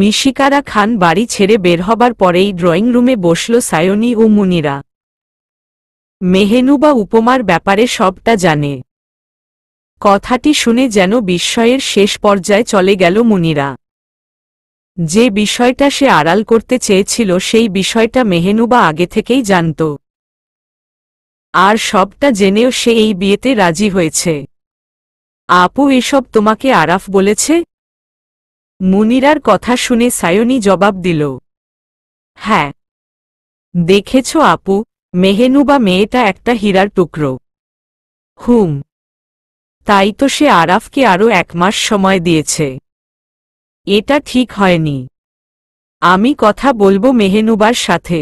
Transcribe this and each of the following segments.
মিশিকারা খান বাড়ি ছেড়ে বের হবার পরেই ড্রয়িং রুমে বসল সায়নি ও মুনিরা মেহেনুবা উপমার ব্যাপারে সবটা জানে কথাটি শুনে যেন বিস্ময়ের শেষ পর্যায়ে চলে গেল মুনিরা যে বিষয়টা সে আড়াল করতে চেয়েছিল সেই বিষয়টা মেহেনুবা আগে থেকেই জানত আর সবটা জেনেও সে এই বিয়েতে রাজি হয়েছে আপু এসব তোমাকে আরাফ বলেছে মুনিরার কথা শুনে সায়নী জবাব দিল হ্যাঁ দেখেছ আপু মেহেনু বা মেয়েটা একটা হীরার টুকরো হুম তাই তো সে আরাফকে আরও এক মাস সময় দিয়েছে এটা ঠিক হয়নি আমি কথা বলবো মেহেনুবার সাথে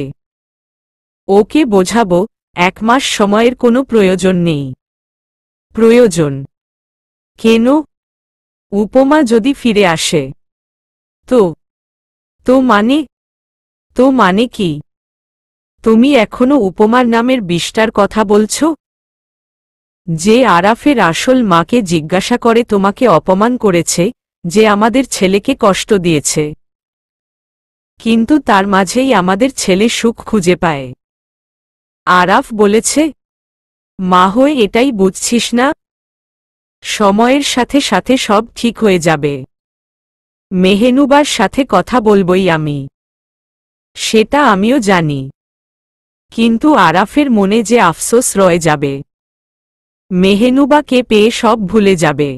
ওকে বোঝাবো এক মাস সময়ের কোনো প্রয়োজন নেই প্রয়োজন কেন উপমা যদি ফিরে আসে তো তো মানে তো মানে কি তুমি এখনো উপমার নামের বিষ্টার কথা বলছ যে আরাফের আসল মাকে জিজ্ঞাসা করে তোমাকে অপমান করেছে যে আমাদের ছেলেকে কষ্ট দিয়েছে কিন্তু তার মাঝেই আমাদের ছেলে সুখ খুঁজে পায় আরাফ বলেছে মা হয়ে এটাই বুঝছিস না সময়ের সাথে সাথে সব ঠিক হয়ে যাবে মেহেনুবার সাথে কথা বলবই আমি সেটা আমিও জানি কিন্তু আরাফের মনে যে আফসোস রয়ে যাবে মেহেনুবাকে পেয়ে সব ভুলে যাবে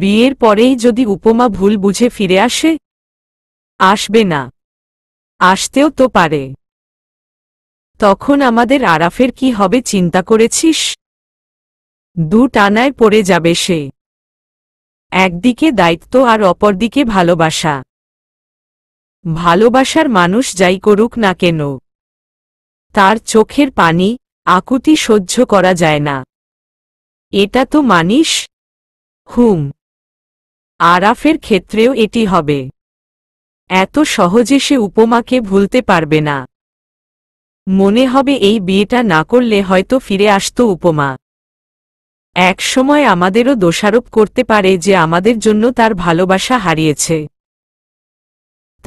বিয়ের পরেই যদি উপমা ভুল বুঝে ফিরে আসে আসবে না আসতেও তো পারে তখন আমাদের আরাফের কি হবে চিন্তা করেছিস দু টানায় পড়ে যাবে সে একদিকে দায়িত্ব আর অপরদিকে ভালোবাসা ভালোবাসার মানুষ যাই করুক না কেন তার চোখের পানি আকুতি সহ্য করা যায় না এটা তো মানিস হুম আরাফের ক্ষেত্রেও এটি হবে এত সহজে সে উপমাকে ভুলতে পারবে না মনে হবে এই বিয়েটা না করলে হয়তো ফিরে আসত উপমা এক সময় আমাদেরও দোষারোপ করতে পারে যে আমাদের জন্য তার ভালোবাসা হারিয়েছে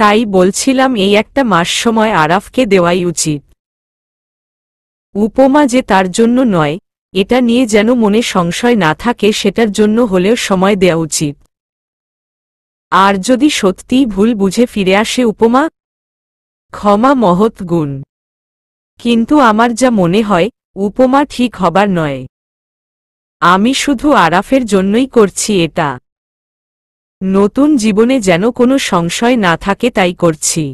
তাই বলছিলাম এই একটা মাস সময় আরাফকে দেওয়াই উচিত উপমা যে তার জন্য নয় এটা নিয়ে যেন মনে সংশয় না থাকে সেটার জন্য হলেও সময় দেওয়া উচিত আর যদি সত্যিই ভুল বুঝে ফিরে আসে উপমা ক্ষমা মহৎ গুণ কিন্তু আমার যা মনে হয় উপমা ঠিক হবার নয় আমি শুধু আরাফের জন্যই করছি এটা নতুন জীবনে যেন কোনো সংশয় না থাকে তাই করছি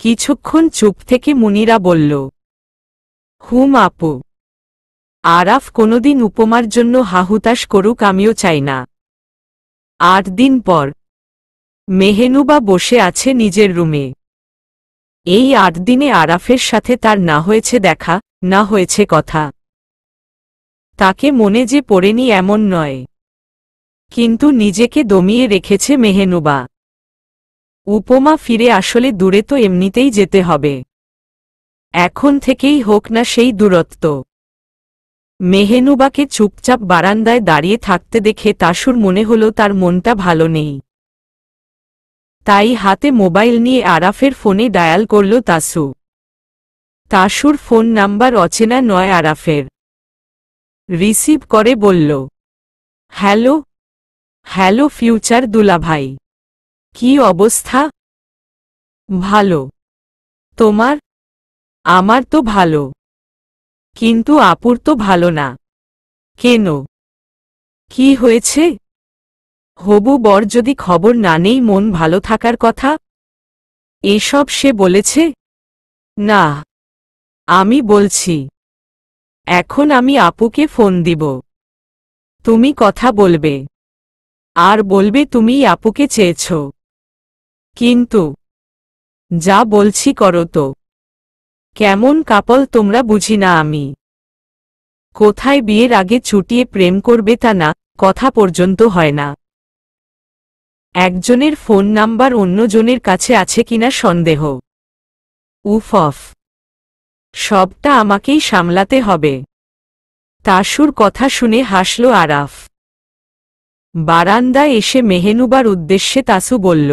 কিছুক্ষণ চুপ থেকে মুনিরা বলল হুম আপু আরাফ কোনোদিন উপমার জন্য হাহুতাস করুক আমিও চাই না আট দিন পর মেহেনুবা বসে আছে নিজের রুমে এই আট দিনে আরাফের সাথে তার না হয়েছে দেখা না হয়েছে কথা তাকে মনে যে পড়েনি এমন নয় কিন্তু নিজেকে দমিয়ে রেখেছে মেহেনুবা উপমা ফিরে আসলে দূরে তো এমনিতেই যেতে হবে এখন থেকেই হোক না সেই দূরত্ব মেহেনুবাকে চুপচাপ বারান্দায় দাঁড়িয়ে থাকতে দেখে তাসুর মনে হল তার মনটা ভালো নেই তাই হাতে মোবাইল নিয়ে আরাফের ফোনে ডায়াল করল তাসু তাসুর ফোন নাম্বার অচেনা নয় আরাফের রিসিভ করে বলল হ্যালো হ্যালো ফিউচার দুলাভাই কি অবস্থা ভালো তোমার আমার তো ভালো কিন্তু আপুর তো ভালো না কেন কি হয়েছে হবু বর যদি খবর না নেই মন ভালো থাকার কথা এসব সে বলেছে না আমি বলছি এখন আমি আপুকে ফোন দিব তুমি কথা বলবে আর বলবে তুমি আপুকে চেয়েছ কিন্তু যা বলছি করো তো কেমন কাপল তোমরা বুঝি না আমি কোথায় বিয়ের আগে ছুটিয়ে প্রেম করবে তা না কথা পর্যন্ত হয় না একজনের ফোন নাম্বার অন্যজনের কাছে আছে কিনা সন্দেহ উফ অফ সবটা আমাকেই সামলাতে হবে তাসুর কথা শুনে হাসল আরাফ বারান্দায় এসে মেহেনুবার উদ্দেশ্যে তাসু বলল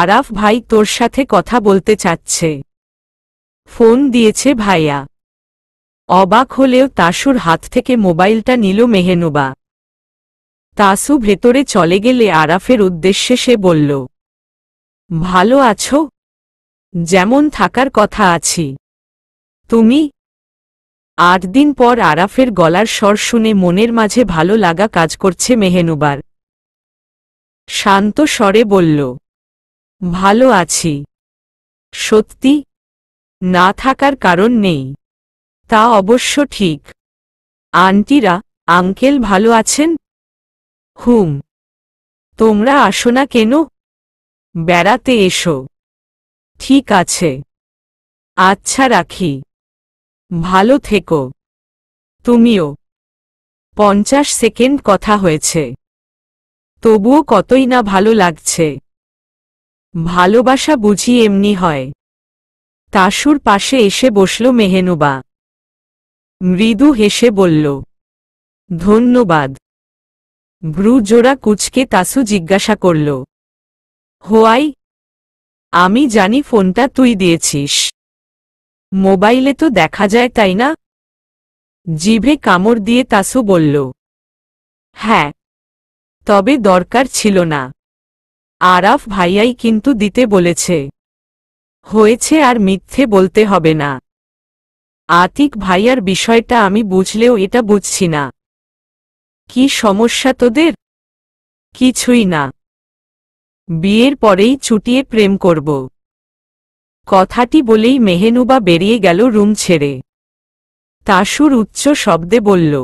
আরাফ ভাই তোর সাথে কথা বলতে চাচ্ছে ফোন দিয়েছে ভাইয়া অবাক হলেও তাসুর হাত থেকে মোবাইলটা নিল মেহেনুবা তাসু ভেতরে চলে গেলে আরাফের উদ্দেশ্যে সে বলল ভালো আছো যেমন থাকার কথা আছি তুমি আট দিন পর আরাফের গলার স্বর শুনে মনের মাঝে ভালো লাগা কাজ করছে মেহেনুবার শান্ত স্বরে বলল ভালো আছি সত্যি না থাকার কারণ নেই তা অবশ্য ঠিক আন্টিরা আঙ্কেল ভালো আছেন হুম তোমরা আসো না কেন বেড়াতে এসো ঠিক আছে আচ্ছা রাখি ভালো থেকো তুমিও পঞ্চাশ সেকেন্ড কথা হয়েছে তবুও কতই না ভালো লাগছে ভালোবাসা বুঝি এমনি হয় তাসুর পাশে এসে বসল মেহেনুবা মৃদু হেসে বলল ধন্যবাদ জোড়া কুচকে তাসু জিজ্ঞাসা করল হোয়াই আমি জানি ফোনটা তুই দিয়েছিস মোবাইলে তো দেখা যায় তাই না জিভে কামড় দিয়ে তাসু বলল হ্যাঁ তবে দরকার ছিল না আরাফ ভাইয়াই কিন্তু দিতে বলেছে হয়েছে আর মিথ্যে বলতে হবে না আতিক ভাইয়ার বিষয়টা আমি বুঝলেও এটা বুঝছি না কি সমস্যা তোদের কিছুই না বিয়ের পরেই ছুটিয়ে প্রেম করব কথাটি বলেই মেহেনুবা বেরিয়ে গেল রুম ছেড়ে তাসুর উচ্চ শব্দে বলল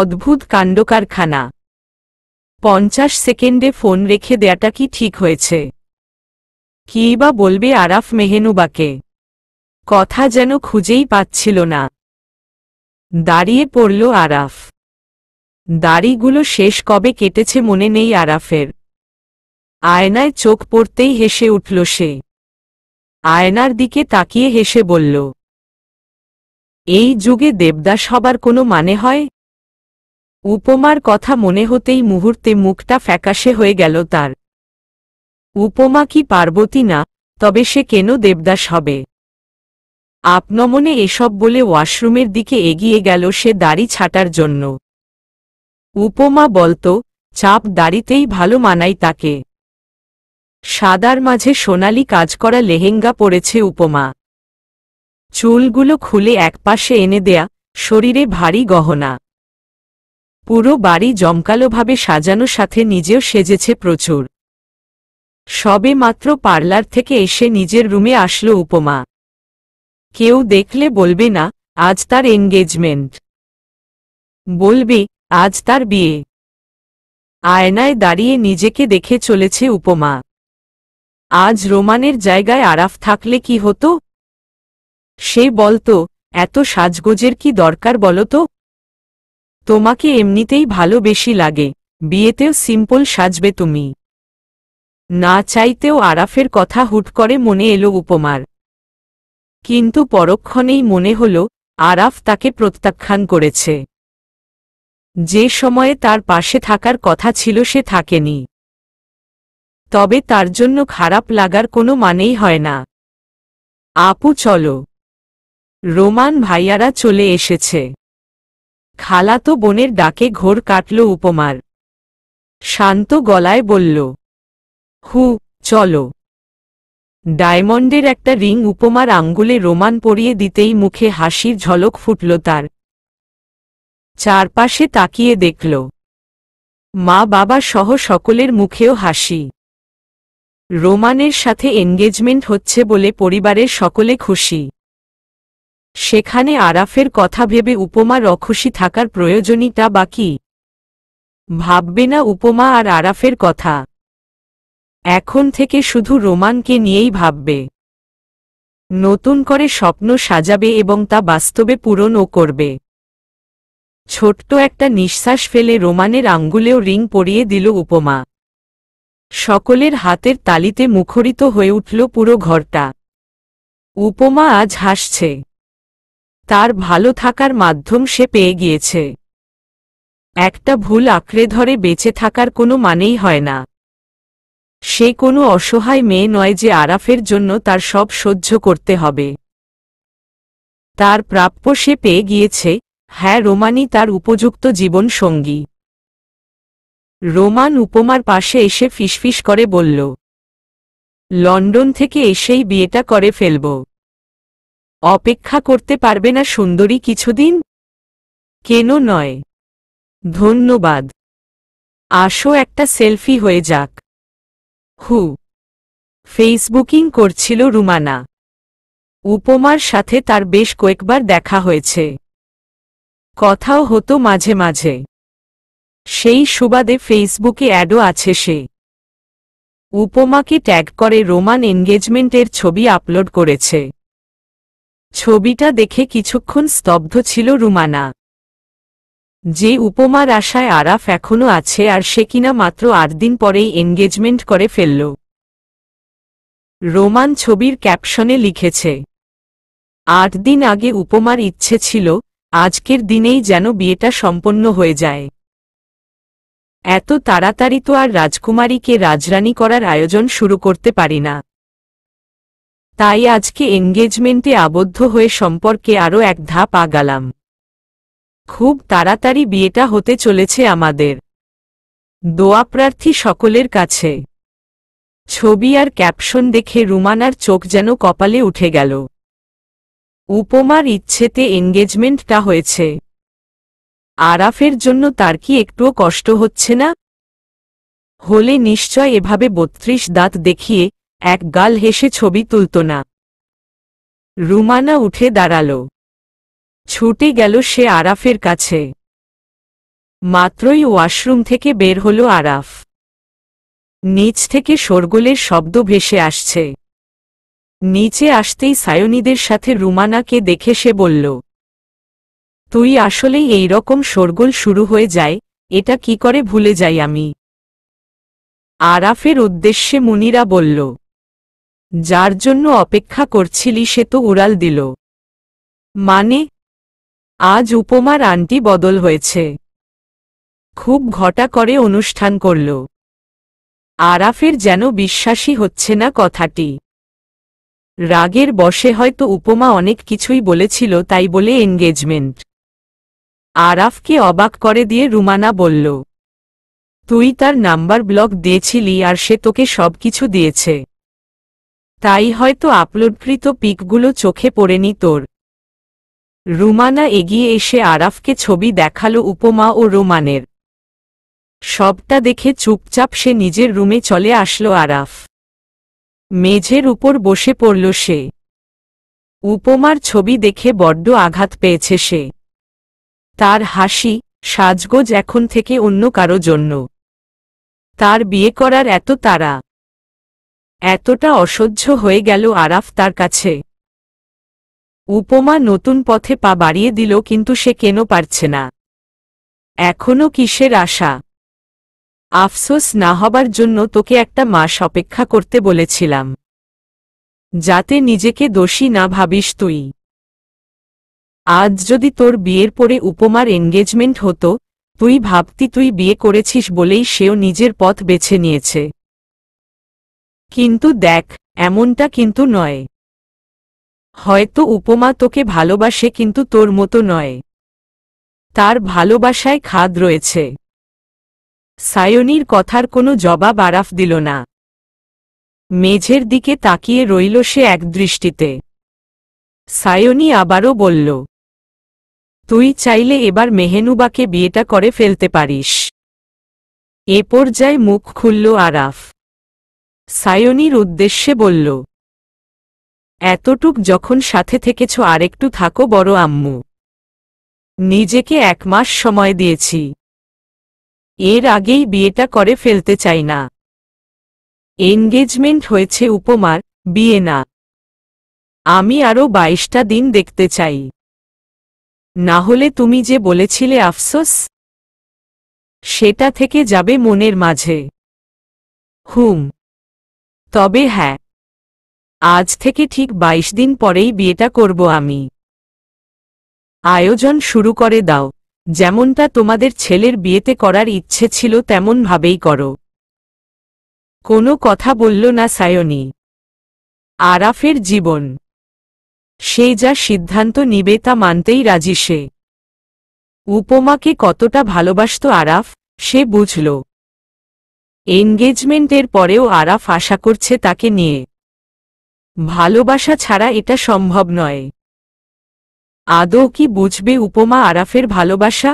অদ্ভুত কাণ্ডকারখানা পঞ্চাশ সেকেন্ডে ফোন রেখে দেয়াটা কি ঠিক হয়েছে কী বা বলবে আরাফ মেহেনুবাকে কথা যেন খুঁজেই পাচ্ছিল না দাঁড়িয়ে পড়ল আরাফ দাড়িগুলো শেষ কবে কেটেছে মনে নেই আরাফের আয়নায় চোখ পড়তেই হেসে উঠল সে আয়নার দিকে তাকিয়ে হেসে বলল এই যুগে দেবদাস হবার কোনো মানে হয় উপমার কথা মনে হতেই মুহূর্তে মুখটা ফ্যাকাশে হয়ে গেল তার উপমা কি পার্বতী না তবে সে কেন দেবদাস হবে আপনমনে এসব বলে ওয়াশরুমের দিকে এগিয়ে গেল সে দাড়ি ছাটার জন্য উপমা বলত চাপ দাড়িতেই ভালো মানাই তাকে সাদার মাঝে সোনালি কাজ করা লেহেঙ্গা পরেছে উপমা চুলগুলো খুলে একপাশে এনে দেয়া শরীরে ভারী গহনা পুরো বাড়ি জমকালোভাবে সাজানো সাথে নিজেও সেজেছে প্রচুর সবে মাত্র পার্লার থেকে এসে নিজের রুমে আসলো উপমা কেউ দেখলে বলবে না আজ তার এনগেজমেন্ট বলবে আজ তার বিয়ে আয়নায় দাঁড়িয়ে নিজেকে দেখে চলেছে উপমা আজ রোমানের জায়গায় আরাফ থাকলে কি হতো সে বলতো এত সাজগোজের কি দরকার বলতো তোমাকে এমনিতেই ভালো বেশি লাগে বিয়েতেও সিম্পল সাজবে তুমি না চাইতেও আরাফের কথা হুট করে মনে এলো উপমার কিন্তু পরক্ষণেই মনে হল আরাফ তাকে প্রত্যাখ্যান করেছে যে সময়ে তার পাশে থাকার কথা ছিল সে থাকেনি তবে তার জন্য খারাপ লাগার কোনো মানেই হয় না আপু চলো রোমান ভাইয়ারা চলে এসেছে খালাতো বোনের ডাকে ঘোর কাটল উপমার শান্ত গলায় বলল হু চলো ডায়মন্ডের একটা রিং উপমার আঙ্গুলে রোমান পরিয়ে দিতেই মুখে হাসির ঝলক ফুটল তার চারপাশে তাকিয়ে দেখল মা বাবা সহ সকলের মুখেও হাসি রোমানের সাথে এনগেজমেন্ট হচ্ছে বলে পরিবারের সকলে খুশি সেখানে আরাফের কথা ভেবে উপমা রখুশি থাকার প্রয়োজনীয়তা বাকি ভাববে না উপমা আর আরাফের কথা এখন থেকে শুধু রোমানকে নিয়েই ভাববে নতুন করে স্বপ্ন সাজাবে এবং তা বাস্তবে পূরণও করবে ছোট্ট একটা নিঃশ্বাস ফেলে রোমানের আঙ্গুলেও রিং পরিয়ে দিল উপমা সকলের হাতের তালিতে মুখরিত হয়ে উঠল পুরো ঘরটা উপমা আজ হাসছে তার ভালো থাকার মাধ্যম সে পেয়ে গিয়েছে একটা ভুল আঁকড়ে ধরে বেঁচে থাকার কোনো মানেই হয় না সে কোনো অসহায় মেয়ে নয় যে আরাফের জন্য তার সব সহ্য করতে হবে তার প্রাপ্য সে পেয়ে গিয়েছে হ্যাঁ রোমানি তার উপযুক্ত জীবন সঙ্গী রোমান উপমার পাশে এসে ফিসফিস করে বলল লন্ডন থেকে এসেই বিয়েটা করে ফেলব অপেক্ষা করতে পারবে না সুন্দরী কিছুদিন কেন নয় ধন্যবাদ আসো একটা সেলফি হয়ে যাক হু ফেসবুকিং করছিল রুমানা উপমার সাথে তার বেশ কয়েকবার দেখা হয়েছে কথাও হতো মাঝে মাঝে সেই সুবাদে ফেসবুকে অ্যাডও আছে সে উপমাকে ট্যাগ করে রোমান এনগেজমেন্টের ছবি আপলোড করেছে ছবিটা দেখে কিছুক্ষণ স্তব্ধ ছিল রুমানা যে উপমার আশায় আরাফ এখনও আছে আর সে কিনা মাত্র আট দিন পরেই এনগেজমেন্ট করে ফেলল রোমান ছবির ক্যাপশনে লিখেছে আট দিন আগে উপমার ইচ্ছে ছিল আজকের দিনেই যেন বিয়েটা সম্পন্ন হয়ে যায় এত তাড়াতাড়ি তো আর রাজকুমারীকে রাজরানী করার আয়োজন শুরু করতে পারি না তাই আজকে এঙ্গেজমেন্টে আবদ্ধ হয়ে সম্পর্কে আরও এক ধাপ আগালাম খুব তাড়াতাড়ি বিয়েটা হতে চলেছে আমাদের দোয়াপ্রার্থী সকলের কাছে ছবি আর ক্যাপশন দেখে রুমানার চোখ যেন কপালে উঠে গেল উপমার ইচ্ছেতে এঙ্গেজমেন্টটা হয়েছে আরাফের জন্য তার কি একটুও কষ্ট হচ্ছে না হলে নিশ্চয় এভাবে বত্রিশ দাঁত দেখিয়ে এক গাল হেসে ছবি তুলত না রুমানা উঠে দাঁড়াল ছুটে গেল সে আরাফের কাছে মাত্রই ওয়াশরুম থেকে বের হল আরাফ নিচ থেকে শোরগোলের শব্দ ভেসে আসছে নিচে আসতেই সায়নীদের সাথে রুমানাকে দেখে সে বলল তুই আসলেই এই রকম শোরগোল শুরু হয়ে যায় এটা কি করে ভুলে যাই আমি আরাফের উদ্দেশ্যে মুনিরা বলল যার জন্য অপেক্ষা করছিলি সে তো উড়াল দিল মানে আজ উপমার আন্টি বদল হয়েছে খুব ঘটা করে অনুষ্ঠান করল আরাফের যেন বিশ্বাসী হচ্ছে না কথাটি রাগের বসে হয়তো উপমা অনেক কিছুই বলেছিল তাই বলে এনগেজমেন্ট আরাফকে অবাক করে দিয়ে রুমানা বলল তুই তার নাম্বার ব্লক দিয়েছিলি আর সে তোকে সব কিছু দিয়েছে তাই হয়তো আপলোডকৃত পিকগুলো চোখে পড়েনি তোর রুমানা এগিয়ে এসে আরাফকে ছবি দেখালো উপমা ও রোমানের সবটা দেখে চুপচাপ সে নিজের রুমে চলে আসলো আরাফ মেঝের উপর বসে পড়ল সে উপমার ছবি দেখে বড্ড আঘাত পেয়েছে সে তার হাসি সাজগোজ এখন থেকে অন্য কারো জন্য তার বিয়ে করার এত তারা এতটা অসহ্য হয়ে গেল আরাফ তার কাছে উপমা নতুন পথে পা বাড়িয়ে দিল কিন্তু সে কেন পারছে না এখনো কিসের আশা আফসোস না হবার জন্য তোকে একটা মাস অপেক্ষা করতে বলেছিলাম যাতে নিজেকে দোষী না ভাবিস তুই আজ যদি তোর বিয়ের পরে উপমার এনগেজমেন্ট হতো তুই ভাবতি তুই বিয়ে করেছিস বলেই সেও নিজের পথ বেছে নিয়েছে কিন্তু দেখ এমনটা কিন্তু নয় হয়তো উপমা তোকে ভালোবাসে কিন্তু তোর মতো নয় তার ভালোবাসায় খাদ রয়েছে সায়নির কথার কোনো জবাব আরাফ দিল না মেঝের দিকে তাকিয়ে রইল সে একদৃষ্টিতে সায়নি আবারও বলল তুই চাইলে এবার মেহেনুবাকে বিয়েটা করে ফেলতে পারিস এ পর্যায়ে মুখ খুলল আরাফ সায়নির উদ্দেশ্যে বলল এতটুক যখন সাথে থেকেছ আরেকটু থাকো বড় আম্মু নিজেকে এক মাস সময় দিয়েছি এর আগেই বিয়েটা করে ফেলতে চাই না এনগেজমেন্ট হয়েছে উপমার বিয়ে না আমি আরও বাইশটা দিন দেখতে চাই না হলে তুমি যে বলেছিলে আফসোস সেটা থেকে যাবে মনের মাঝে হুম তবে হ্যাঁ আজ থেকে ঠিক ২২ দিন পরেই বিয়েটা করব আমি আয়োজন শুরু করে দাও যেমনটা তোমাদের ছেলের বিয়েতে করার ইচ্ছে ছিল তেমনভাবেই করো কোনো কথা বলল না সায়নি আরাফের জীবন সেই যা সিদ্ধান্ত নিবে তা মানতেই রাজি সে উপমাকে কতটা ভালোবাসত আরাফ সে বুঝল এনগেজমেন্টের পরেও আরাফ আশা করছে তাকে নিয়ে ভালোবাসা ছাড়া এটা সম্ভব নয় আদৌ কি বুঝবে উপমা আরাফের ভালোবাসা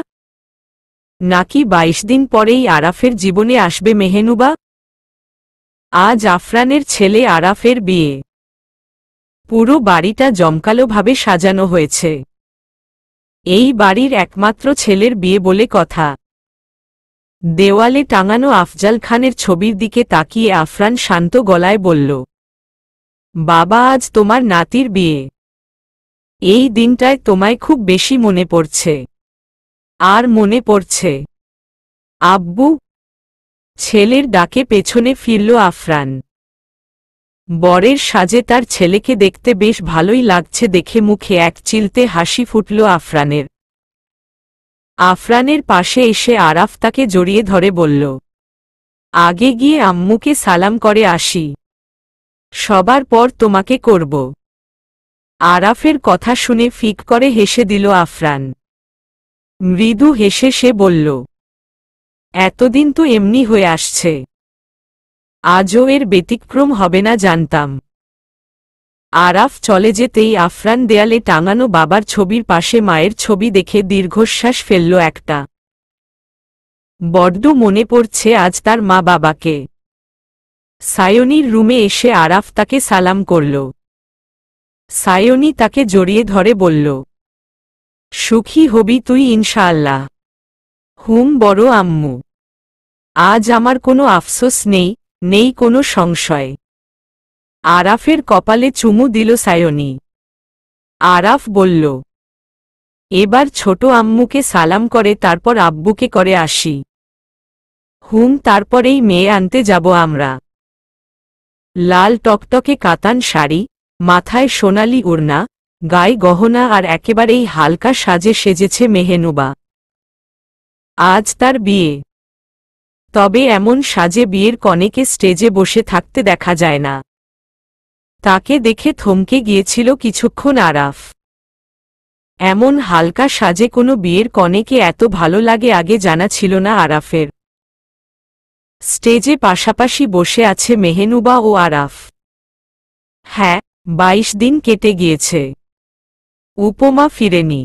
নাকি বাইশ দিন পরেই আরাফের জীবনে আসবে মেহেনুবা আজ আফরানের ছেলে আরাফের বিয়ে পুরো বাড়িটা জমকালোভাবে সাজানো হয়েছে এই বাড়ির একমাত্র ছেলের বিয়ে বলে কথা দেওয়ালে টাঙানো আফজাল খানের ছবির দিকে তাকিয়ে আফরান শান্ত গলায় বলল বাবা আজ তোমার নাতির বিয়ে এই দিনটায় তোমায় খুব বেশি মনে পড়ছে আর মনে পড়ছে আব্বু ছেলের ডাকে পেছনে ফিরল আফরান বরের সাজে তার ছেলেকে দেখতে বেশ ভালোই লাগছে দেখে মুখে এক চিলতে হাসি ফুটল আফরানের আফরানের পাশে এসে আরাফ তাকে জড়িয়ে ধরে বলল আগে গিয়ে আম্মুকে সালাম করে আসি সবার পর তোমাকে করব আরাফের কথা শুনে ফিক করে হেসে দিল আফরান মৃদু হেসে সে বলল এতদিন তো এমনি হয়ে আসছে আজও এর ব্যতিক্রম হবে না জানতাম আরাফ চলে যেতেই আফরান দেয়ালে টাঙানো বাবার ছবির পাশে মায়ের ছবি দেখে দীর্ঘশ্বাস ফেলল একটা বড্ড মনে পড়ছে আজ তার মা বাবাকে সায়নির রুমে এসে আরাফ তাকে সালাম করল সায়নি তাকে জড়িয়ে ধরে বলল সুখী হবি তুই ইনশাআল্লাহ হুম বড় আম্মু আজ আমার কোনো আফসোস নেই নেই কোনো সংশয় আরাফের কপালে চুমু দিল সায়নি আরাফ বলল এবার ছোট আম্মুকে সালাম করে তারপর আব্বুকে করে আসি হুম তারপরেই মেয়ে আনতে যাব আমরা লাল টকটকে কাতান শাড়ি মাথায় সোনালি উড়না গায়ে গহনা আর একেবারেই হালকা সাজে সেজেছে মেহেনুবা আজ তার বিয়ে তবে এমন সাজে বিয়ের কনেকে স্টেজে বসে থাকতে দেখা যায় না তাকে দেখে থমকে গিয়েছিল কিছুক্ষণ আরাফ এমন হালকা সাজে কোনো বিয়ের কনেকে এত ভালো লাগে আগে জানা ছিল না আরাফের স্টেজে পাশাপাশি বসে আছে মেহেনুবা ও আরাফ হ্যাঁ বাইশ দিন কেটে গিয়েছে উপমা ফিরেনি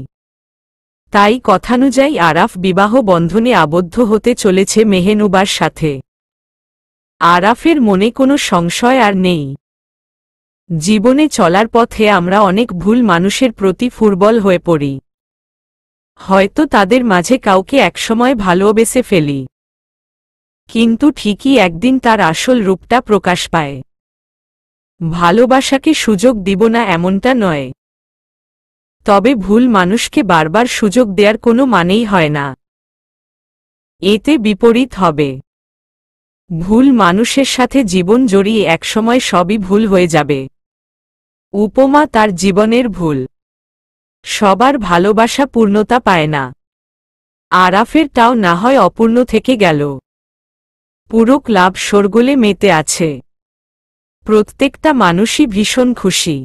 তাই কথানুযায়ী আরাফ বিবাহ বন্ধনে আবদ্ধ হতে চলেছে মেহেনুবার সাথে আরাফের মনে কোনো সংশয় আর নেই জীবনে চলার পথে আমরা অনেক ভুল মানুষের প্রতি ফুরবল হয়ে পড়ি হয়তো তাদের মাঝে কাউকে একসময় ভালোবেসে ফেলি কিন্তু ঠিকই একদিন তার আসল রূপটা প্রকাশ পায় ভালোবাসাকে সুযোগ দিব না এমনটা নয় তবে ভুল মানুষকে বারবার সুযোগ দেওয়ার কোনো মানেই হয় না এতে বিপরীত হবে ভুল মানুষের সাথে জীবন জড়িয়ে একসময় সবই ভুল হয়ে যাবে উপমা তার জীবনের ভুল সবার ভালোবাসা পূর্ণতা পায় না আরাফের তাও না হয় অপূর্ণ থেকে গেল পুরো ক্লাব সরগোলে মেতে আছে প্রত্যেকটা মানুষই ভীষণ খুশি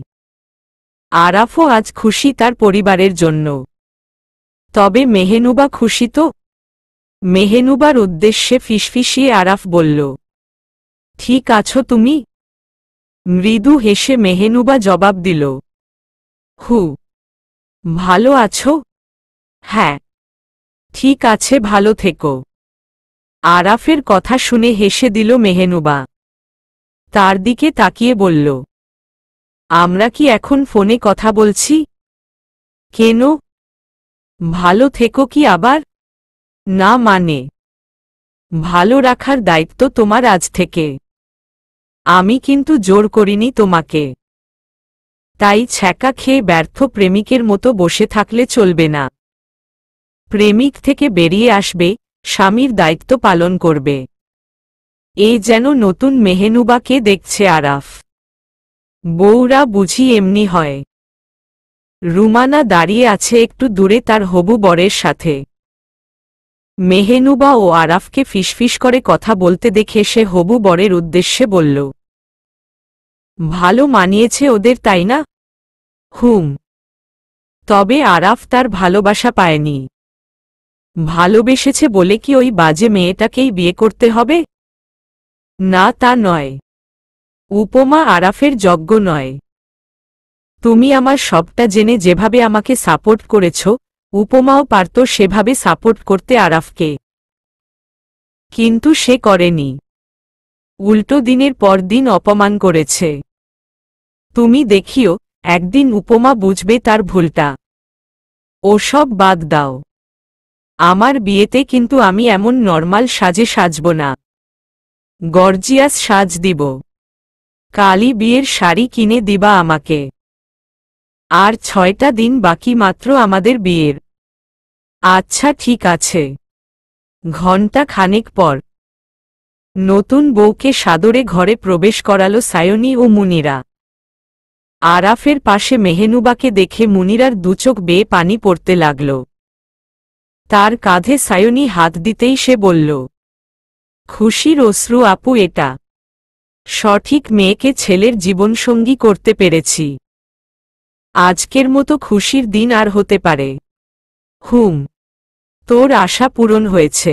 আরাফও আজ খুশি তার পরিবারের জন্য তবে মেহেনুবা খুশি তো মেহেনুবার উদ্দেশ্যে ফিসফিসিয়ে আরাফ বলল ঠিক আছো তুমি মৃদু হেসে মেহেনুবা জবাব দিল হু ভালো আছো হ্যাঁ ঠিক আছে ভালো থেকো আরাফের কথা শুনে হেসে দিল মেহেনুবা তার দিকে তাকিয়ে বলল আমরা কি এখন ফোনে কথা বলছি কেন ভালো থেকো কি আবার না মানে ভালো রাখার দায়িত্ব তোমার আজ থেকে আমি কিন্তু জোর করিনি তোমাকে তাই ছ্যাঁকা খেয়ে ব্যর্থ প্রেমিকের মতো বসে থাকলে চলবে না প্রেমিক থেকে বেরিয়ে আসবে স্বামীর দায়িত্ব পালন করবে এ যেন নতুন মেহেনুবাকে দেখছে আরাফ বউরা বুঝি এমনি হয় রুমানা দাঁড়িয়ে আছে একটু দূরে তার হবু বরের সাথে মেহেনুবা ও আরাফকে ফিসফিস করে কথা বলতে দেখে সে হবু বরের উদ্দেশ্যে বলল ভালো মানিয়েছে ওদের তাই না হুম তবে আরাফ তার ভালোবাসা পায়নি ভালোবেসেছে বলে কি ওই বাজে মেয়েটাকেই বিয়ে করতে হবে না তা নয় উপমা আরাফের যজ্ঞ নয় তুমি আমার সবটা জেনে যেভাবে আমাকে সাপোর্ট করেছ উপমাও পারত সেভাবে সাপোর্ট করতে আরাফকে কিন্তু সে করেনি উল্টো দিনের পর দিন অপমান করেছে তুমি দেখিও একদিন উপমা বুঝবে তার ভুলটা ওসব বাদ দাও আমার বিয়েতে কিন্তু আমি এমন নর্মাল সাজে সাজব না গর্জিয়াস সাজ দিব কালি বিয়ের শাড়ি কিনে দিবা আমাকে আর ছয়টা দিন বাকি মাত্র আমাদের বিয়ের আচ্ছা ঠিক আছে ঘণ্টা খানেক পর নতুন বউকে সাদরে ঘরে প্রবেশ করালো সায়নী ও মুনিরা আরাফের পাশে মেহেনুবাকে দেখে মুনিরার দুচোখ বেয়ে পানি পড়তে লাগল তার কাঁধে সায়নী হাত দিতেই সে বলল খুশির অশ্রু আপু এটা সঠিক মেয়েকে ছেলের জীবনসঙ্গী করতে পেরেছি আজকের মতো খুশির দিন আর হতে পারে হুম তোর আশা পূরণ হয়েছে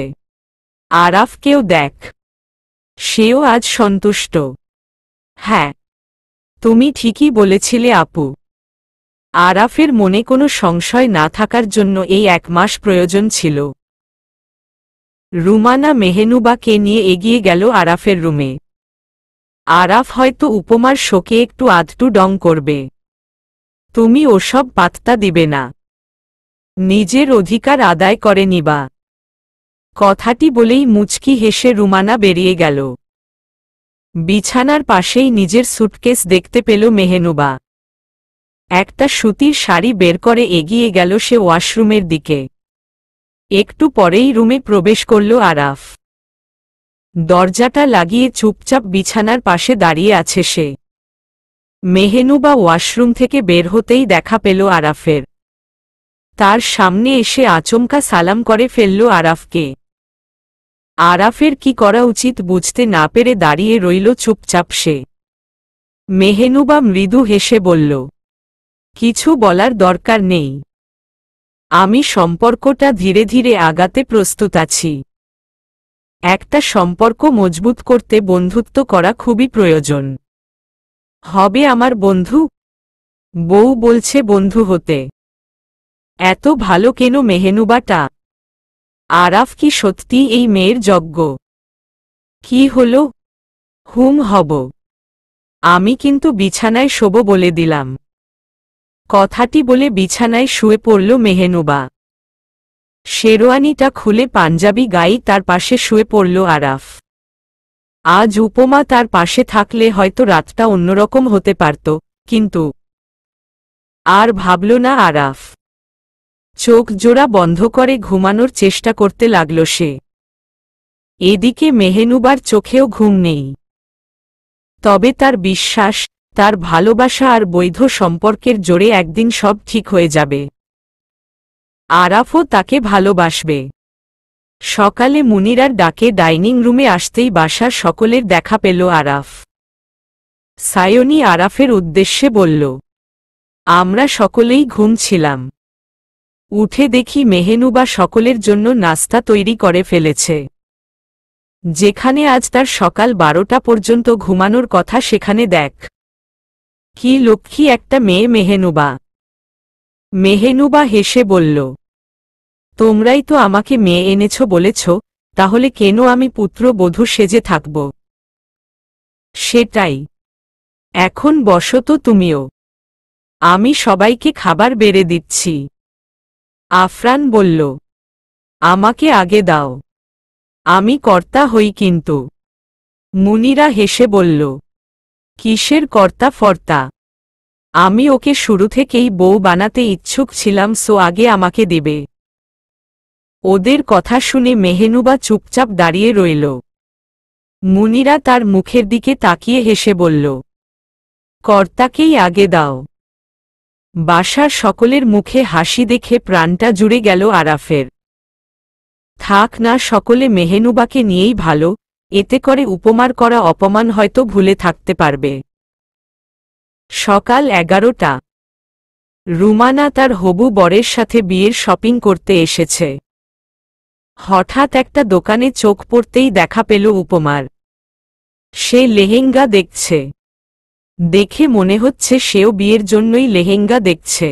আরাফকেও দেখ সেও আজ সন্তুষ্ট হ্যাঁ তুমি ঠিকই বলেছিলে আপু আরাফের মনে কোনো সংশয় না থাকার জন্য এই এক মাস প্রয়োজন ছিল রুমানা মেহেনুবাকে নিয়ে এগিয়ে গেল আরাফের রুমে আরাফ হয়তো উপমার শোকে একটু আধটু ডং করবে তুমি ওসব পাত্তা দিবে না নিজের অধিকার আদায় করে নিবা কথাটি বলেই মুচকি হেসে রুমানা বেরিয়ে গেল বিছানার পাশেই নিজের সুটকেস দেখতে পেল মেহেনুবা একটা সুতির শাড়ি বের করে এগিয়ে গেল সে ওয়াশরুমের দিকে একটু পরেই রুমে প্রবেশ করল আরাফ দরজাটা লাগিয়ে চুপচাপ বিছানার পাশে দাঁড়িয়ে আছে সে মেহেনুবা ওয়াশরুম থেকে বের হতেই দেখা পেল আরাফের তার সামনে এসে আচমকা সালাম করে ফেলল আরাফকে আরাফের কি করা উচিত বুঝতে না পেরে দাঁড়িয়ে রইল চুপচাপ সে মেহেনুবা মৃদু হেসে বলল কিছু বলার দরকার নেই আমি সম্পর্কটা ধীরে ধীরে আগাতে প্রস্তুত আছি একটা সম্পর্ক মজবুত করতে বন্ধুত্ব করা খুবই প্রয়োজন হবে আমার বন্ধু বউ বলছে বন্ধু হতে এত ভালো কেন মেহেনুবাটা আরাফ কি সত্যি এই মেয়ের যজ্ঞ কি হল হুম হব আমি কিন্তু বিছানায় শোব বলে দিলাম কথাটি বলে বিছানায় শুয়ে পড়ল মেহেনুবা শেরওয়ানিটা খুলে পাঞ্জাবি গায়ে তার পাশে শুয়ে পড়ল আরাফ আজ উপমা তার পাশে থাকলে হয়তো রাতটা অন্যরকম হতে পারত কিন্তু আর ভাবল না আরাফ চোখ জোড়া বন্ধ করে ঘুমানোর চেষ্টা করতে লাগল সে এদিকে মেহেনুবার চোখেও ঘুম নেই তবে তার বিশ্বাস তার ভালোবাসা আর বৈধ সম্পর্কের জোরে একদিন সব ঠিক হয়ে যাবে আরাফও তাকে ভালোবাসবে সকালে মুনিরার ডাকে ডাইনিং রুমে আসতেই বাসার সকলের দেখা পেল আরাফ সায়নী আরাফের উদ্দেশ্যে বলল আমরা সকলেই ঘুমছিলাম উঠে দেখি মেহেনুবা সকলের জন্য নাস্তা তৈরি করে ফেলেছে যেখানে আজ তার সকাল বারোটা পর্যন্ত ঘুমানোর কথা সেখানে দেখ কি লক্ষ্মী একটা মেয়ে মেহেনুবা মেহেনুবা হেসে বলল তোমরাই তো আমাকে মেয়ে এনেছ বলেছ তাহলে কেন আমি পুত্র বধূ সেজে থাকব সেটাই এখন বসো তো তুমিও আমি সবাইকে খাবার বেড়ে দিচ্ছি আফরান বলল আমাকে আগে দাও আমি কর্তা হই কিন্তু মুনিরা হেসে বলল কিসের কর্তা ফর্তা আমি ওকে শুরু থেকেই বউ বানাতে ইচ্ছুক ছিলাম সো আগে আমাকে দেবে ওদের কথা শুনে মেহেনুবা চুপচাপ দাঁড়িয়ে রইল মুনিরা তার মুখের দিকে তাকিয়ে হেসে বলল কর্তাকেই আগে দাও বাসার সকলের মুখে হাসি দেখে প্রাণটা জুড়ে গেল আরাফের থাক না সকলে মেহেনুবাকে নিয়েই ভালো এতে করে উপমার করা অপমান হয়তো ভুলে থাকতে পারবে সকাল এগারোটা রুমানা তার হবু বরের সাথে বিয়ের শপিং করতে এসেছে হঠাৎ একটা দোকানে চোখ পড়তেই দেখা পেল উপমার সে লেহেঙ্গা দেখছে দেখে মনে হচ্ছে সেও বিয়ের জন্যই লেহেঙ্গা দেখছে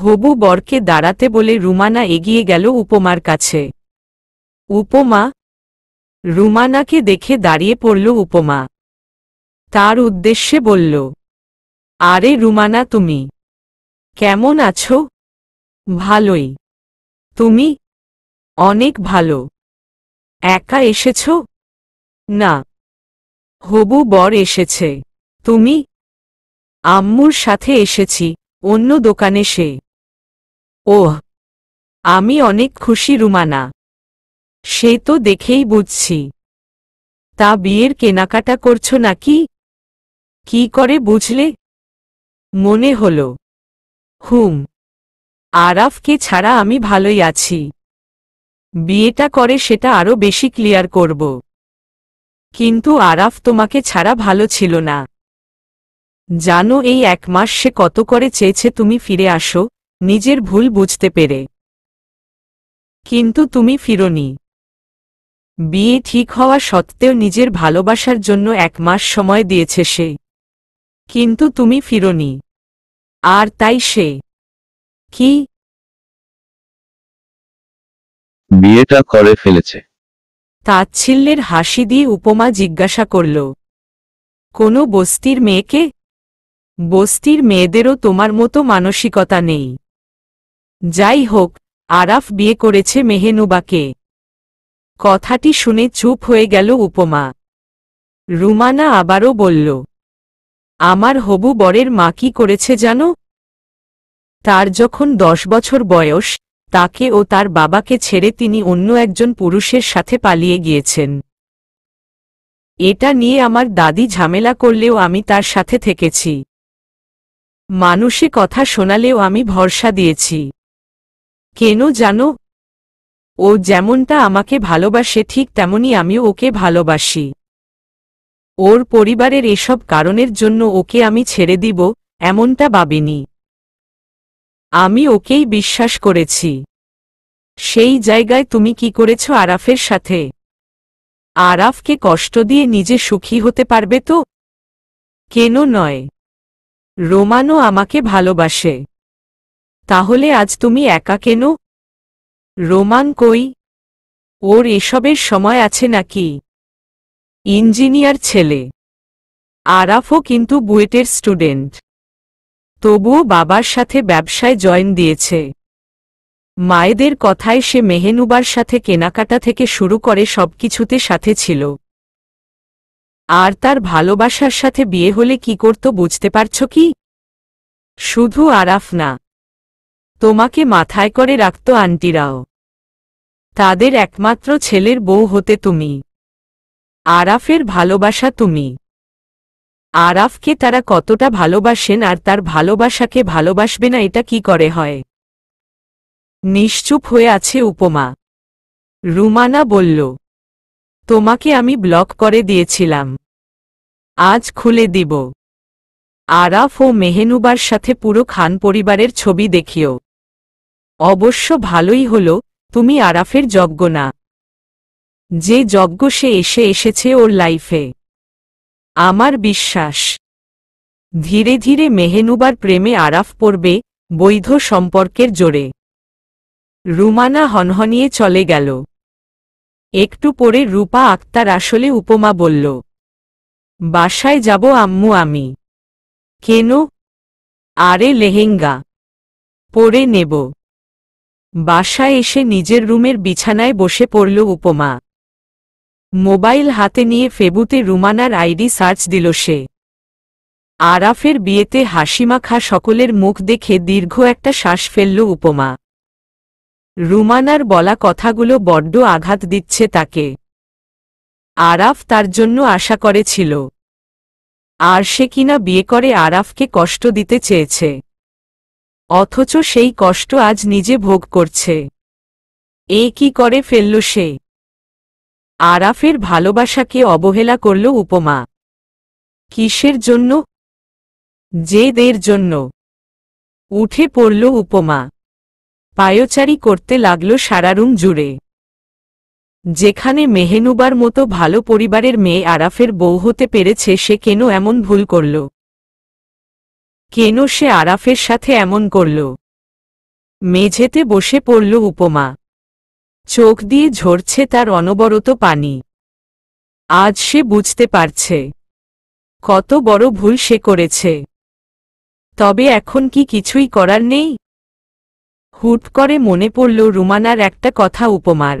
হবু বরকে দাঁড়াতে বলে রুমানা এগিয়ে গেল উপমার কাছে উপমা রুমানাকে দেখে দাঁড়িয়ে পড়ল উপমা তার উদ্দেশ্যে বলল আরে রুমানা তুমি কেমন আছো ভালোই তুমি অনেক ভালো একা এসেছ না হবু বর এসেছে তুমি আম্মুর সাথে এসেছি অন্য দোকানে সে ওহ আমি অনেক খুশি রুমানা সে তো দেখেই বুঝছি তা বিয়ের কেনাকাটা করছো নাকি কি করে বুঝলে মনে হল হুম আরাফকে ছাড়া আমি ভালোই আছি বিয়েটা করে সেটা আরও বেশি ক্লিয়ার করব কিন্তু আরাফ তোমাকে ছাড়া ভালো ছিল না জানো এই এক মাস সে কত করে চেয়েছে তুমি ফিরে আসো নিজের ভুল বুঝতে পেরে কিন্তু তুমি ফিরনি বিয়ে ঠিক হওয়া সত্ত্বেও নিজের ভালোবাসার জন্য এক মাস সময় দিয়েছে সে কিন্তু তুমি ফিরনি আর তাই সে কি বিয়েটা করে ফেলেছে তাচ্ছিল্যের হাসি দিয়ে উপমা জিজ্ঞাসা করল কোনো বস্তির মেয়েকে বস্তির মেয়েদেরও তোমার মতো মানসিকতা নেই যাই হোক আরাফ বিয়ে করেছে মেহেনুবাকে কথাটি শুনে চুপ হয়ে গেল উপমা রুমানা আবারও বলল আমার হবু বরের মা কি করেছে জানো তার যখন দশ বছর বয়স তাকে ও তার বাবাকে ছেড়ে তিনি অন্য একজন পুরুষের সাথে পালিয়ে গিয়েছেন এটা নিয়ে আমার দাদি ঝামেলা করলেও আমি তার সাথে থেকেছি মানুষে কথা শোনালেও আমি ভরসা দিয়েছি কেন জানো ও যেমনটা আমাকে ভালোবাসে ঠিক তেমনি আমি ওকে ভালোবাসি ওর পরিবারের এসব কারণের জন্য ওকে আমি ছেড়ে দিব এমনটা ভাবিনি আমি ওকেই বিশ্বাস করেছি সেই জায়গায় তুমি কি করেছ আরাফের সাথে আরাফকে কষ্ট দিয়ে নিজে সুখী হতে পারবে তো কেন নয় রোমানও আমাকে ভালোবাসে তাহলে আজ তুমি একা কেন রোমান কই ওর এসবের সময় আছে নাকি ইঞ্জিনিয়ার ছেলে আরাফও কিন্তু বুয়েটের স্টুডেন্ট তবুও বাবার সাথে ব্যবসায় জয়েন দিয়েছে মায়েদের কথায় সে মেহেনুবার সাথে কেনাকাটা থেকে শুরু করে সবকিছুতে সাথে ছিল আর তার ভালোবাসার সাথে বিয়ে হলে কি করত বুঝতে পারছ কি শুধু আরাফ না তোমাকে মাথায় করে রাখত আন্টিরাও তাদের একমাত্র ছেলের বউ হতে তুমি আরাফের ভালোবাসা তুমি আরাফকে তারা কতটা ভালোবাসেন আর তার ভালোবাসাকে ভালোবাসবে না এটা কি করে হয় নিশ্চুপ হয়ে আছে উপমা রুমানা বলল তোমাকে আমি ব্লক করে দিয়েছিলাম আজ খুলে দিব আরাফ ও মেহেনুবার সাথে পুরো খান পরিবারের ছবি দেখিও অবশ্য ভালোই হল তুমি আরাফের যজ্ঞ না যে যজ্ঞ সে এসে এসেছে ওর লাইফে আমার বিশ্বাস ধীরে ধীরে মেহেনুবার প্রেমে আরাফ পড়বে বৈধ সম্পর্কের জোরে রুমানা হনহনিয়ে চলে গেল একটু পরে রূপা আক্তার আসলে উপমা বলল বাসায় যাব আম্মু আমি কেন আরে লেহেঙ্গা পরে নেব বাসায় এসে নিজের রুমের বিছানায় বসে পড়ল উপমা মোবাইল হাতে নিয়ে ফেবুতে রুমানার আইডি সার্চ দিল সে আরাফের বিয়েতে হাসিমাখা সকলের মুখ দেখে দীর্ঘ একটা শ্বাস ফেলল উপমা রুমানার বলা কথাগুলো বড্ড আঘাত দিচ্ছে তাকে আরাফ তার জন্য আশা করেছিল আর সে কিনা বিয়ে করে আরাফকে কষ্ট দিতে চেয়েছে অথচ সেই কষ্ট আজ নিজে ভোগ করছে এ কি করে ফেলল সে আরাফের ভালোবাসাকে অবহেলা করল উপমা কিসের জন্য যেদের জন্য উঠে পড়ল উপমা পায়োচারি করতে লাগল সারারুম জুড়ে যেখানে মেহেনুবার মতো ভালো পরিবারের মেয়ে আরাফের বউ হতে পেরেছে সে কেন এমন ভুল করল কেন সে আরাফের সাথে এমন করল মেঝেতে বসে পড়ল উপমা চোখ দিয়ে ঝরছে তার অনবরত পানি আজ সে বুঝতে পারছে কত বড় ভুল সে করেছে তবে এখন কি কিছুই করার নেই হুট করে মনে পড়ল রুমানার একটা কথা উপমার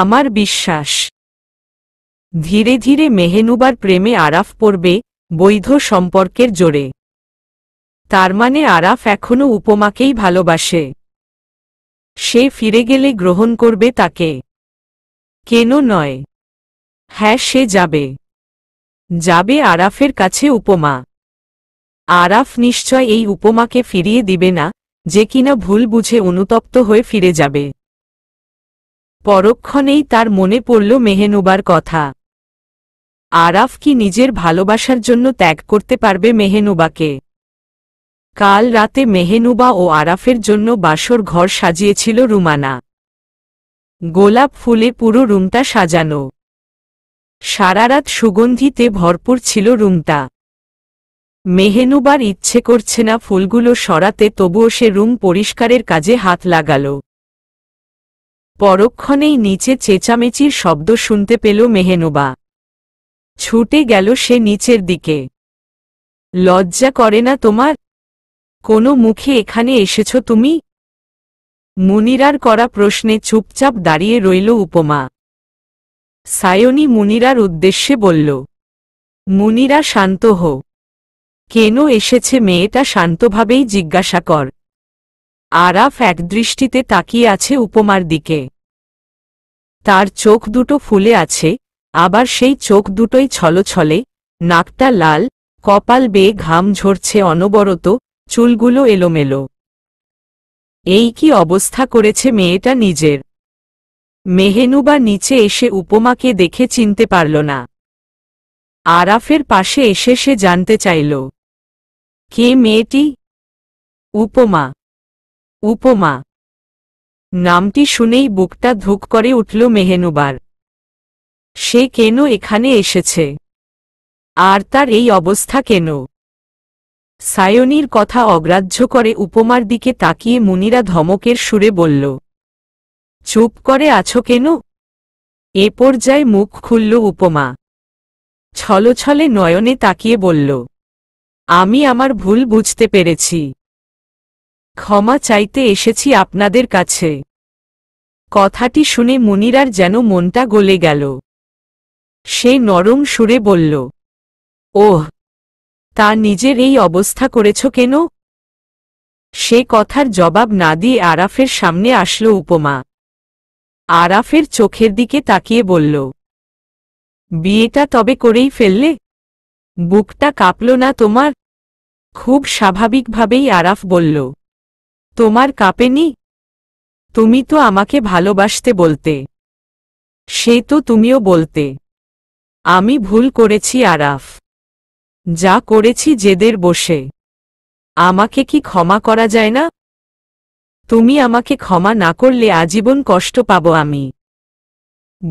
আমার বিশ্বাস ধীরে ধীরে মেহেনুবার প্রেমে আরাফ পড়বে বৈধ সম্পর্কের জোরে তার মানে আরাফ এখনও উপমাকেই ভালোবাসে সে ফিরে গেলে গ্রহণ করবে তাকে কেন নয় হ্যাঁ সে যাবে যাবে আরাফের কাছে উপমা আরাফ নিশ্চয় এই উপমাকে ফিরিয়ে দিবে না যে কিনা ভুল বুঝে অনুতপ্ত হয়ে ফিরে যাবে পরক্ষণেই তার মনে পড়ল মেহেনুবার কথা আরাফ কি নিজের ভালোবাসার জন্য ত্যাগ করতে পারবে মেহেনুবাকে কাল রাতে মেহেনুবা ও আরাফের জন্য বাসর ঘর সাজিয়েছিল রুমানা গোলাপ ফুলে পুরো রুমটা সাজানো সারারাত সুগন্ধিতে ভরপুর ছিল রুমটা মেহেনুবার ইচ্ছে করছে না ফুলগুলো সরাতে তবুও সে রুম পরিষ্কারের কাজে হাত লাগাল পরক্ষণেই নিচে চেঁচামেচির শব্দ শুনতে পেল মেহেনুবা ছুটে গেল সে নিচের দিকে লজ্জা করে না তোমার কোনো মুখে এখানে এসেছ তুমি মুনিরার করা প্রশ্নে চুপচাপ দাঁড়িয়ে রইল উপমা সায়নী মুনিরার উদ্দেশ্যে বলল মুনিরা শান্ত হো কেন এসেছে মেয়েটা শান্তভাবেই জিজ্ঞাসা কর আরাফ একদৃষ্টিতে তাকিয়ে আছে উপমার দিকে তার চোখ দুটো ফুলে আছে আবার সেই চোখ দুটোই ছলছলে নাকটা লাল কপাল বেয়ে ঘাম ঝরছে অনবরত চুলগুলো এলোমেলো এই কি অবস্থা করেছে মেয়েটা নিজের মেহেনুবা নিচে এসে উপমাকে দেখে চিনতে পারল না আরাফের পাশে এসে সে জানতে চাইল কে মেয়েটি উপমা উপমা নামটি শুনেই বুকটা ধুক করে উঠল মেহেনুবার সে কেন এখানে এসেছে আর তার এই অবস্থা কেন সায়নির কথা অগ্রাহ্য করে উপমার দিকে তাকিয়ে মুনিরা ধমকের সুরে বলল চুপ করে আছো কেন এ পর্যায়ে মুখ খুলল উপমা ছলছলে নয়নে তাকিয়ে বলল আমি আমার ভুল বুঝতে পেরেছি ক্ষমা চাইতে এসেছি আপনাদের কাছে কথাটি শুনে মুনিরার যেন মনটা গলে গেল সে নরম সুরে বলল ওহ তা নিজের এই অবস্থা করেছ কেন সে কথার জবাব না দিয়ে আরাফের সামনে আসলো উপমা আরাফের চোখের দিকে তাকিয়ে বলল বিয়েটা তবে করেই ফেললে বুকটা কাঁপল না তোমার খুব স্বাভাবিকভাবেই আরাফ বলল তোমার কাঁপেনি তুমি তো আমাকে ভালোবাসতে বলতে সে তো তুমিও বলতে আমি ভুল করেছি আরাফ যা করেছি জেদের বসে আমাকে কি ক্ষমা করা যায় না তুমি আমাকে ক্ষমা না করলে আজীবন কষ্ট পাব আমি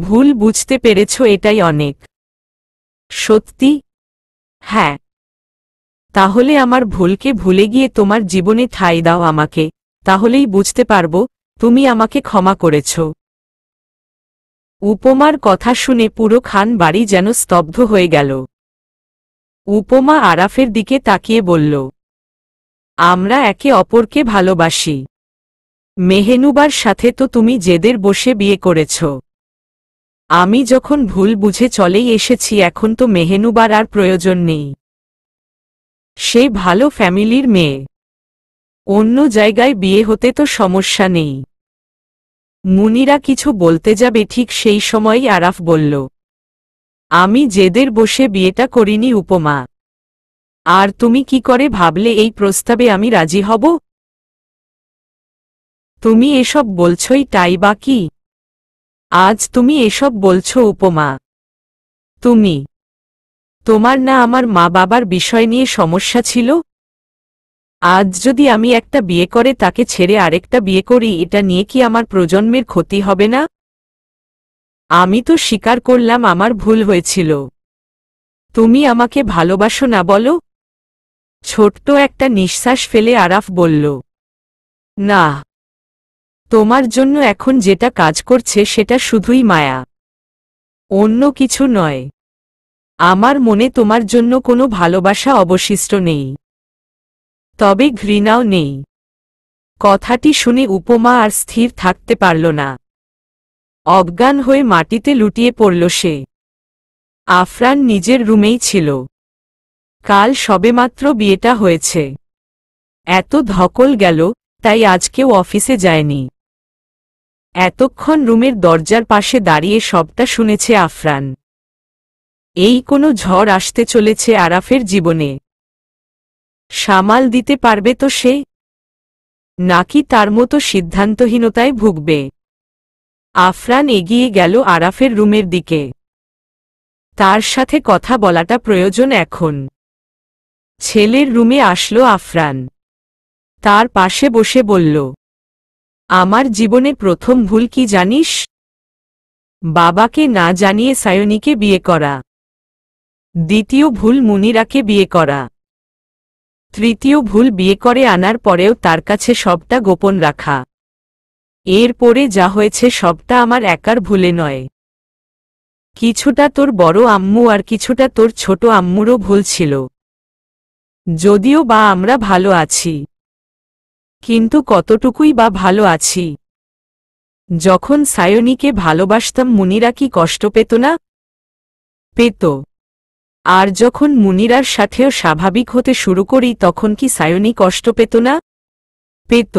ভুল বুঝতে পেরেছ এটাই অনেক সত্যি হ্যাঁ তাহলে আমার ভুলকে ভুলে গিয়ে তোমার জীবনে ঠাই দাও আমাকে তাহলেই বুঝতে পারব তুমি আমাকে ক্ষমা করেছ উপমার কথা শুনে পুরো খান বাড়ি যেন স্তব্ধ হয়ে গেল উপমা আরাফের দিকে তাকিয়ে বলল আমরা একে অপরকে ভালোবাসি মেহেনুবার সাথে তো তুমি জেদের বসে বিয়ে করেছ আমি যখন ভুল বুঝে চলেই এসেছি এখন তো মেহেনুবার আর প্রয়োজন নেই সে ভালো ফ্যামিলির মেয়ে অন্য জায়গায় বিয়ে হতে তো সমস্যা নেই মুনিরা কিছু বলতে যাবে ঠিক সেই সময়ই আরাফ বলল আমি জেদের বসে বিয়েটা করিনি উপমা আর তুমি কি করে ভাবলে এই প্রস্তাবে আমি রাজি হব তুমি এসব বলছই তাই বা কি আজ তুমি এসব বলছো উপমা তুমি তোমার না আমার মা বাবার বিষয় নিয়ে সমস্যা ছিল আজ যদি আমি একটা বিয়ে করে তাকে ছেড়ে আরেকটা বিয়ে করি এটা নিয়ে কি আমার প্রজন্মের ক্ষতি হবে না আমি তো স্বীকার করলাম আমার ভুল হয়েছিল তুমি আমাকে ভালোবাসো না বলো ছোট্ট একটা নিঃশ্বাস ফেলে আরাফ বলল না তোমার জন্য এখন যেটা কাজ করছে সেটা শুধুই মায়া অন্য কিছু নয় আমার মনে তোমার জন্য কোনো ভালোবাসা অবশিষ্ট নেই তবে ঘৃণাও নেই কথাটি শুনে উপমা আর স্থির থাকতে পারল না অজ্ঞান হয়ে মাটিতে লুটিয়ে পড়ল সে আফরান নিজের রুমেই ছিল কাল সবেমাত্র বিয়েটা হয়েছে এত ধকল গেল তাই আজকেও অফিসে যায়নি এতক্ষণ রুমের দরজার পাশে দাঁড়িয়ে সবটা শুনেছে আফরান এই কোনো ঝড় আসতে চলেছে আরাফের জীবনে সামাল দিতে পারবে তো সে নাকি তার মতো সিদ্ধান্তহীনতায় ভুগবে আফরান এগিয়ে গেল আরাফের রুমের দিকে তার সাথে কথা বলাটা প্রয়োজন এখন ছেলের রুমে আসলো আফরান তার পাশে বসে বলল আমার জীবনে প্রথম ভুল কি জানিস বাবাকে না জানিয়ে সায়নীকে বিয়ে করা দ্বিতীয় ভুল মুনিরাকে বিয়ে করা তৃতীয় ভুল বিয়ে করে আনার পরেও তার কাছে সবটা গোপন রাখা এরপরে যা হয়েছে সবটা আমার একার ভুলে নয় কিছুটা তোর বড় আম্মু আর কিছুটা তোর ছোট আম্মুরও ভুল ছিল যদিও বা আমরা ভালো আছি কিন্তু কতটুকুই বা ভালো আছি যখন সায়নীকে ভালোবাসতাম মুনিরা কি কষ্ট পেত না পেত আর যখন মুনিরার সাথেও স্বাভাবিক হতে শুরু করি তখন কি সায়নী কষ্ট পেত না পেত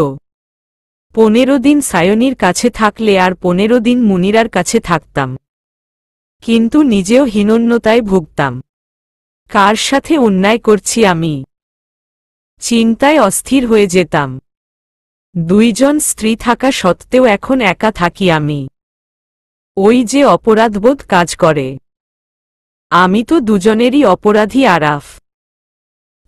পনেরো দিন সায়নির কাছে থাকলে আর পনেরো দিন মুনিরার কাছে থাকতাম কিন্তু নিজেও হীনন্যতায় ভুগতাম কার সাথে অন্যায় করছি আমি চিন্তায় অস্থির হয়ে যেতাম দুইজন স্ত্রী থাকা সত্ত্বেও এখন একা থাকি আমি ওই যে অপরাধবোধ কাজ করে আমি তো দুজনেরই অপরাধী আরাফ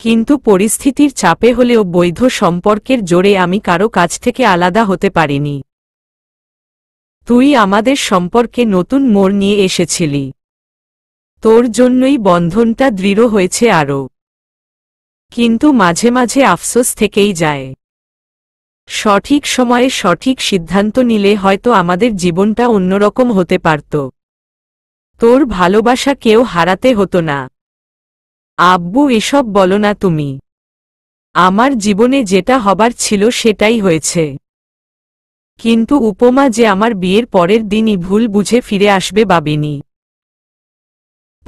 কিন্তু পরিস্থিতির চাপে হলেও বৈধ সম্পর্কের জোরে আমি কারো কাছ থেকে আলাদা হতে পারিনি তুই আমাদের সম্পর্কে নতুন মোড় নিয়ে এসেছিলি তোর জন্যই বন্ধনটা দৃঢ় হয়েছে আরও কিন্তু মাঝে মাঝে আফসোস থেকেই যায় সঠিক সময়ে সঠিক সিদ্ধান্ত নিলে হয়তো আমাদের জীবনটা অন্যরকম হতে পারত তোর ভালোবাসা কেউ হারাতে হতো না আব্বু এসব বলো না তুমি আমার জীবনে যেটা হবার ছিল সেটাই হয়েছে কিন্তু উপমা যে আমার বিয়ের পরের দিনই ভুল বুঝে ফিরে আসবে বাবিনী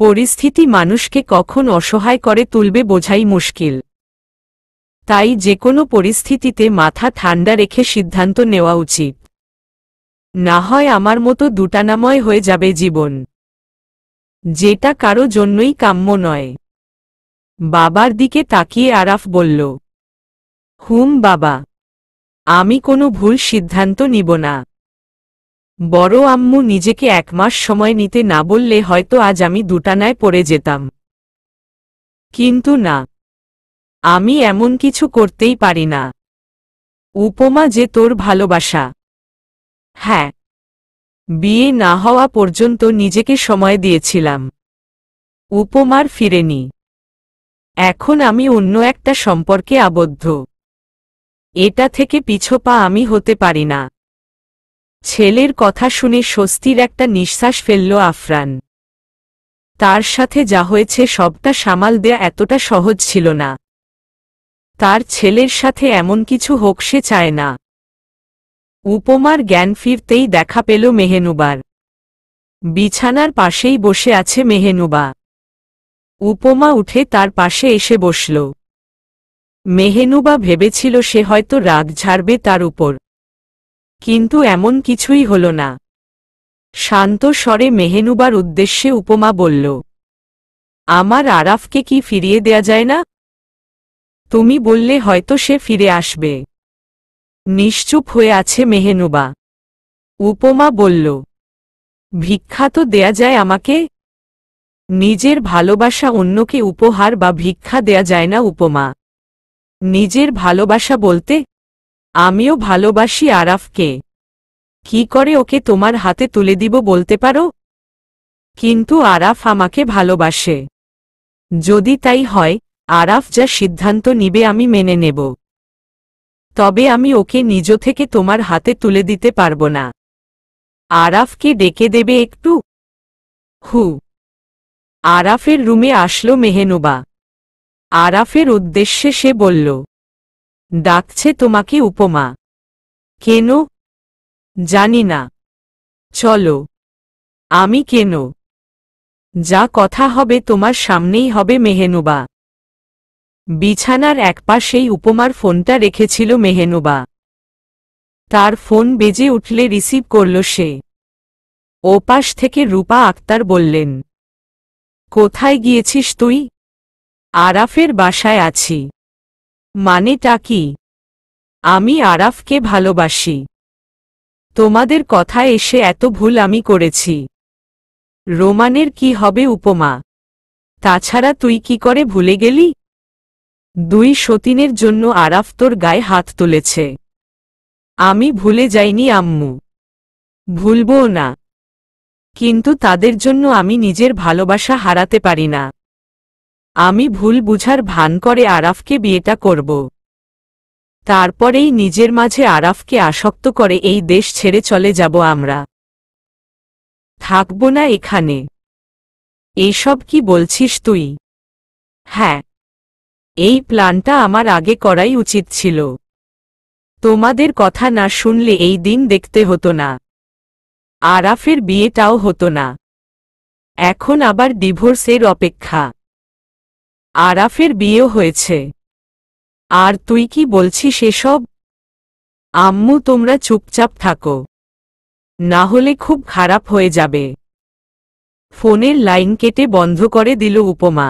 পরিস্থিতি মানুষকে কখন অসহায় করে তুলবে বোঝাই মুশকিল তাই যে কোনো পরিস্থিতিতে মাথা ঠান্ডা রেখে সিদ্ধান্ত নেওয়া উচিত না হয় আমার মতো দুটানাময় হয়ে যাবে জীবন যেটা কারো জন্যই কাম্য নয় বাবার দিকে তাকিয়ে আরাফ বলল হুম বাবা আমি কোনো ভুল সিদ্ধান্ত নিব না বড় আম্মু নিজেকে এক মাস সময় নিতে না বললে হয়তো আজ আমি দুটানায় পড়ে যেতাম কিন্তু না আমি এমন কিছু করতেই পারি না উপমা যে তোর ভালোবাসা হ্যাঁ বিয়ে না হওয়া পর্যন্ত নিজেকে সময় দিয়েছিলাম উপমার ফিরেনি এখন আমি অন্য একটা সম্পর্কে আবদ্ধ এটা থেকে পিছপা আমি হতে পারি না ছেলের কথা শুনে স্বস্তির একটা নিঃশ্বাস ফেলল আফরান তার সাথে যা হয়েছে সবটা সামাল দেয়া এতটা সহজ ছিল না তার ছেলের সাথে এমন কিছু হোক সে চায় না উপমার জ্ঞান ফিরতেই দেখা পেল মেহেনুবার বিছানার পাশেই বসে আছে মেহেনুবা উপমা উঠে তার পাশে এসে বসল মেহেনুবা ভেবেছিল সে হয়তো রাগ ঝাড়বে তার উপর কিন্তু এমন কিছুই হল না শান্ত স্বরে মেহেনুবার উদ্দেশ্যে উপমা বলল আমার আরাফকে কি ফিরিয়ে দেয়া যায় না তুমি বললে হয়তো সে ফিরে আসবে নিশ্চুপ হয়ে আছে মেহেনুবা উপমা বলল ভিক্ষা তো দেয়া যায় আমাকে নিজের ভালোবাসা অন্যকে উপহার বা ভিক্ষা দেয়া যায় না উপমা নিজের ভালোবাসা বলতে আমিও ভালোবাসি আরাফকে কি করে ওকে তোমার হাতে তুলে দিব বলতে পারো কিন্তু আরাফ আমাকে ভালোবাসে যদি তাই হয় আরাফ যা সিদ্ধান্ত নিবে আমি মেনে নেব তবে আমি ওকে নিজ থেকে তোমার হাতে তুলে দিতে পারব না আরাফকে ডেকে দেবে একটু হু আরাফের রুমে আসলো মেহেনুবা আরাফের উদ্দেশ্যে সে বলল ডাকছে তোমাকে উপমা কেন জানি না চলো আমি কেন যা কথা হবে তোমার সামনেই হবে মেহেনুবা বিছানার একপাশেই উপমার ফোনটা রেখেছিল মেহেনুবা তার ফোন বেজে উঠলে রিসিভ করল সে ওপাশ থেকে রূপা আক্তার বললেন কোথায় গিয়েছিস তুই আরাফের বাসায় আছি মানেটা কি আমি আরাফকে ভালোবাসি তোমাদের কথা এসে এত ভুল আমি করেছি রোমানের কি হবে উপমা তাছাড়া তুই কি করে ভুলে গেলি দুই সতীনের জন্য আরাফ তোর গায়ে হাত তুলেছে আমি ভুলে যাইনি আম্মু ভুলবও না কিন্তু তাদের জন্য আমি নিজের ভালোবাসা হারাতে পারি না আমি ভুল বুঝার ভান করে আরাফকে বিয়েটা করব তারপরেই নিজের মাঝে আরাফকে আসক্ত করে এই দেশ ছেড়ে চলে যাব আমরা থাকব না এখানে এসব কি বলছিস তুই হ্যাঁ এই প্ল্যানটা আমার আগে করাই উচিত ছিল তোমাদের কথা না শুনলে এই দিন দেখতে হতো না আরাফের বিয়েটাও হতো না এখন আবার ডিভোর্সের অপেক্ষা আরাফের বিয়েও হয়েছে আর তুই কি বলছিস এসব আম্মু তোমরা চুপচাপ থাকো না হলে খুব খারাপ হয়ে যাবে ফোনের লাইন কেটে বন্ধ করে দিল উপমা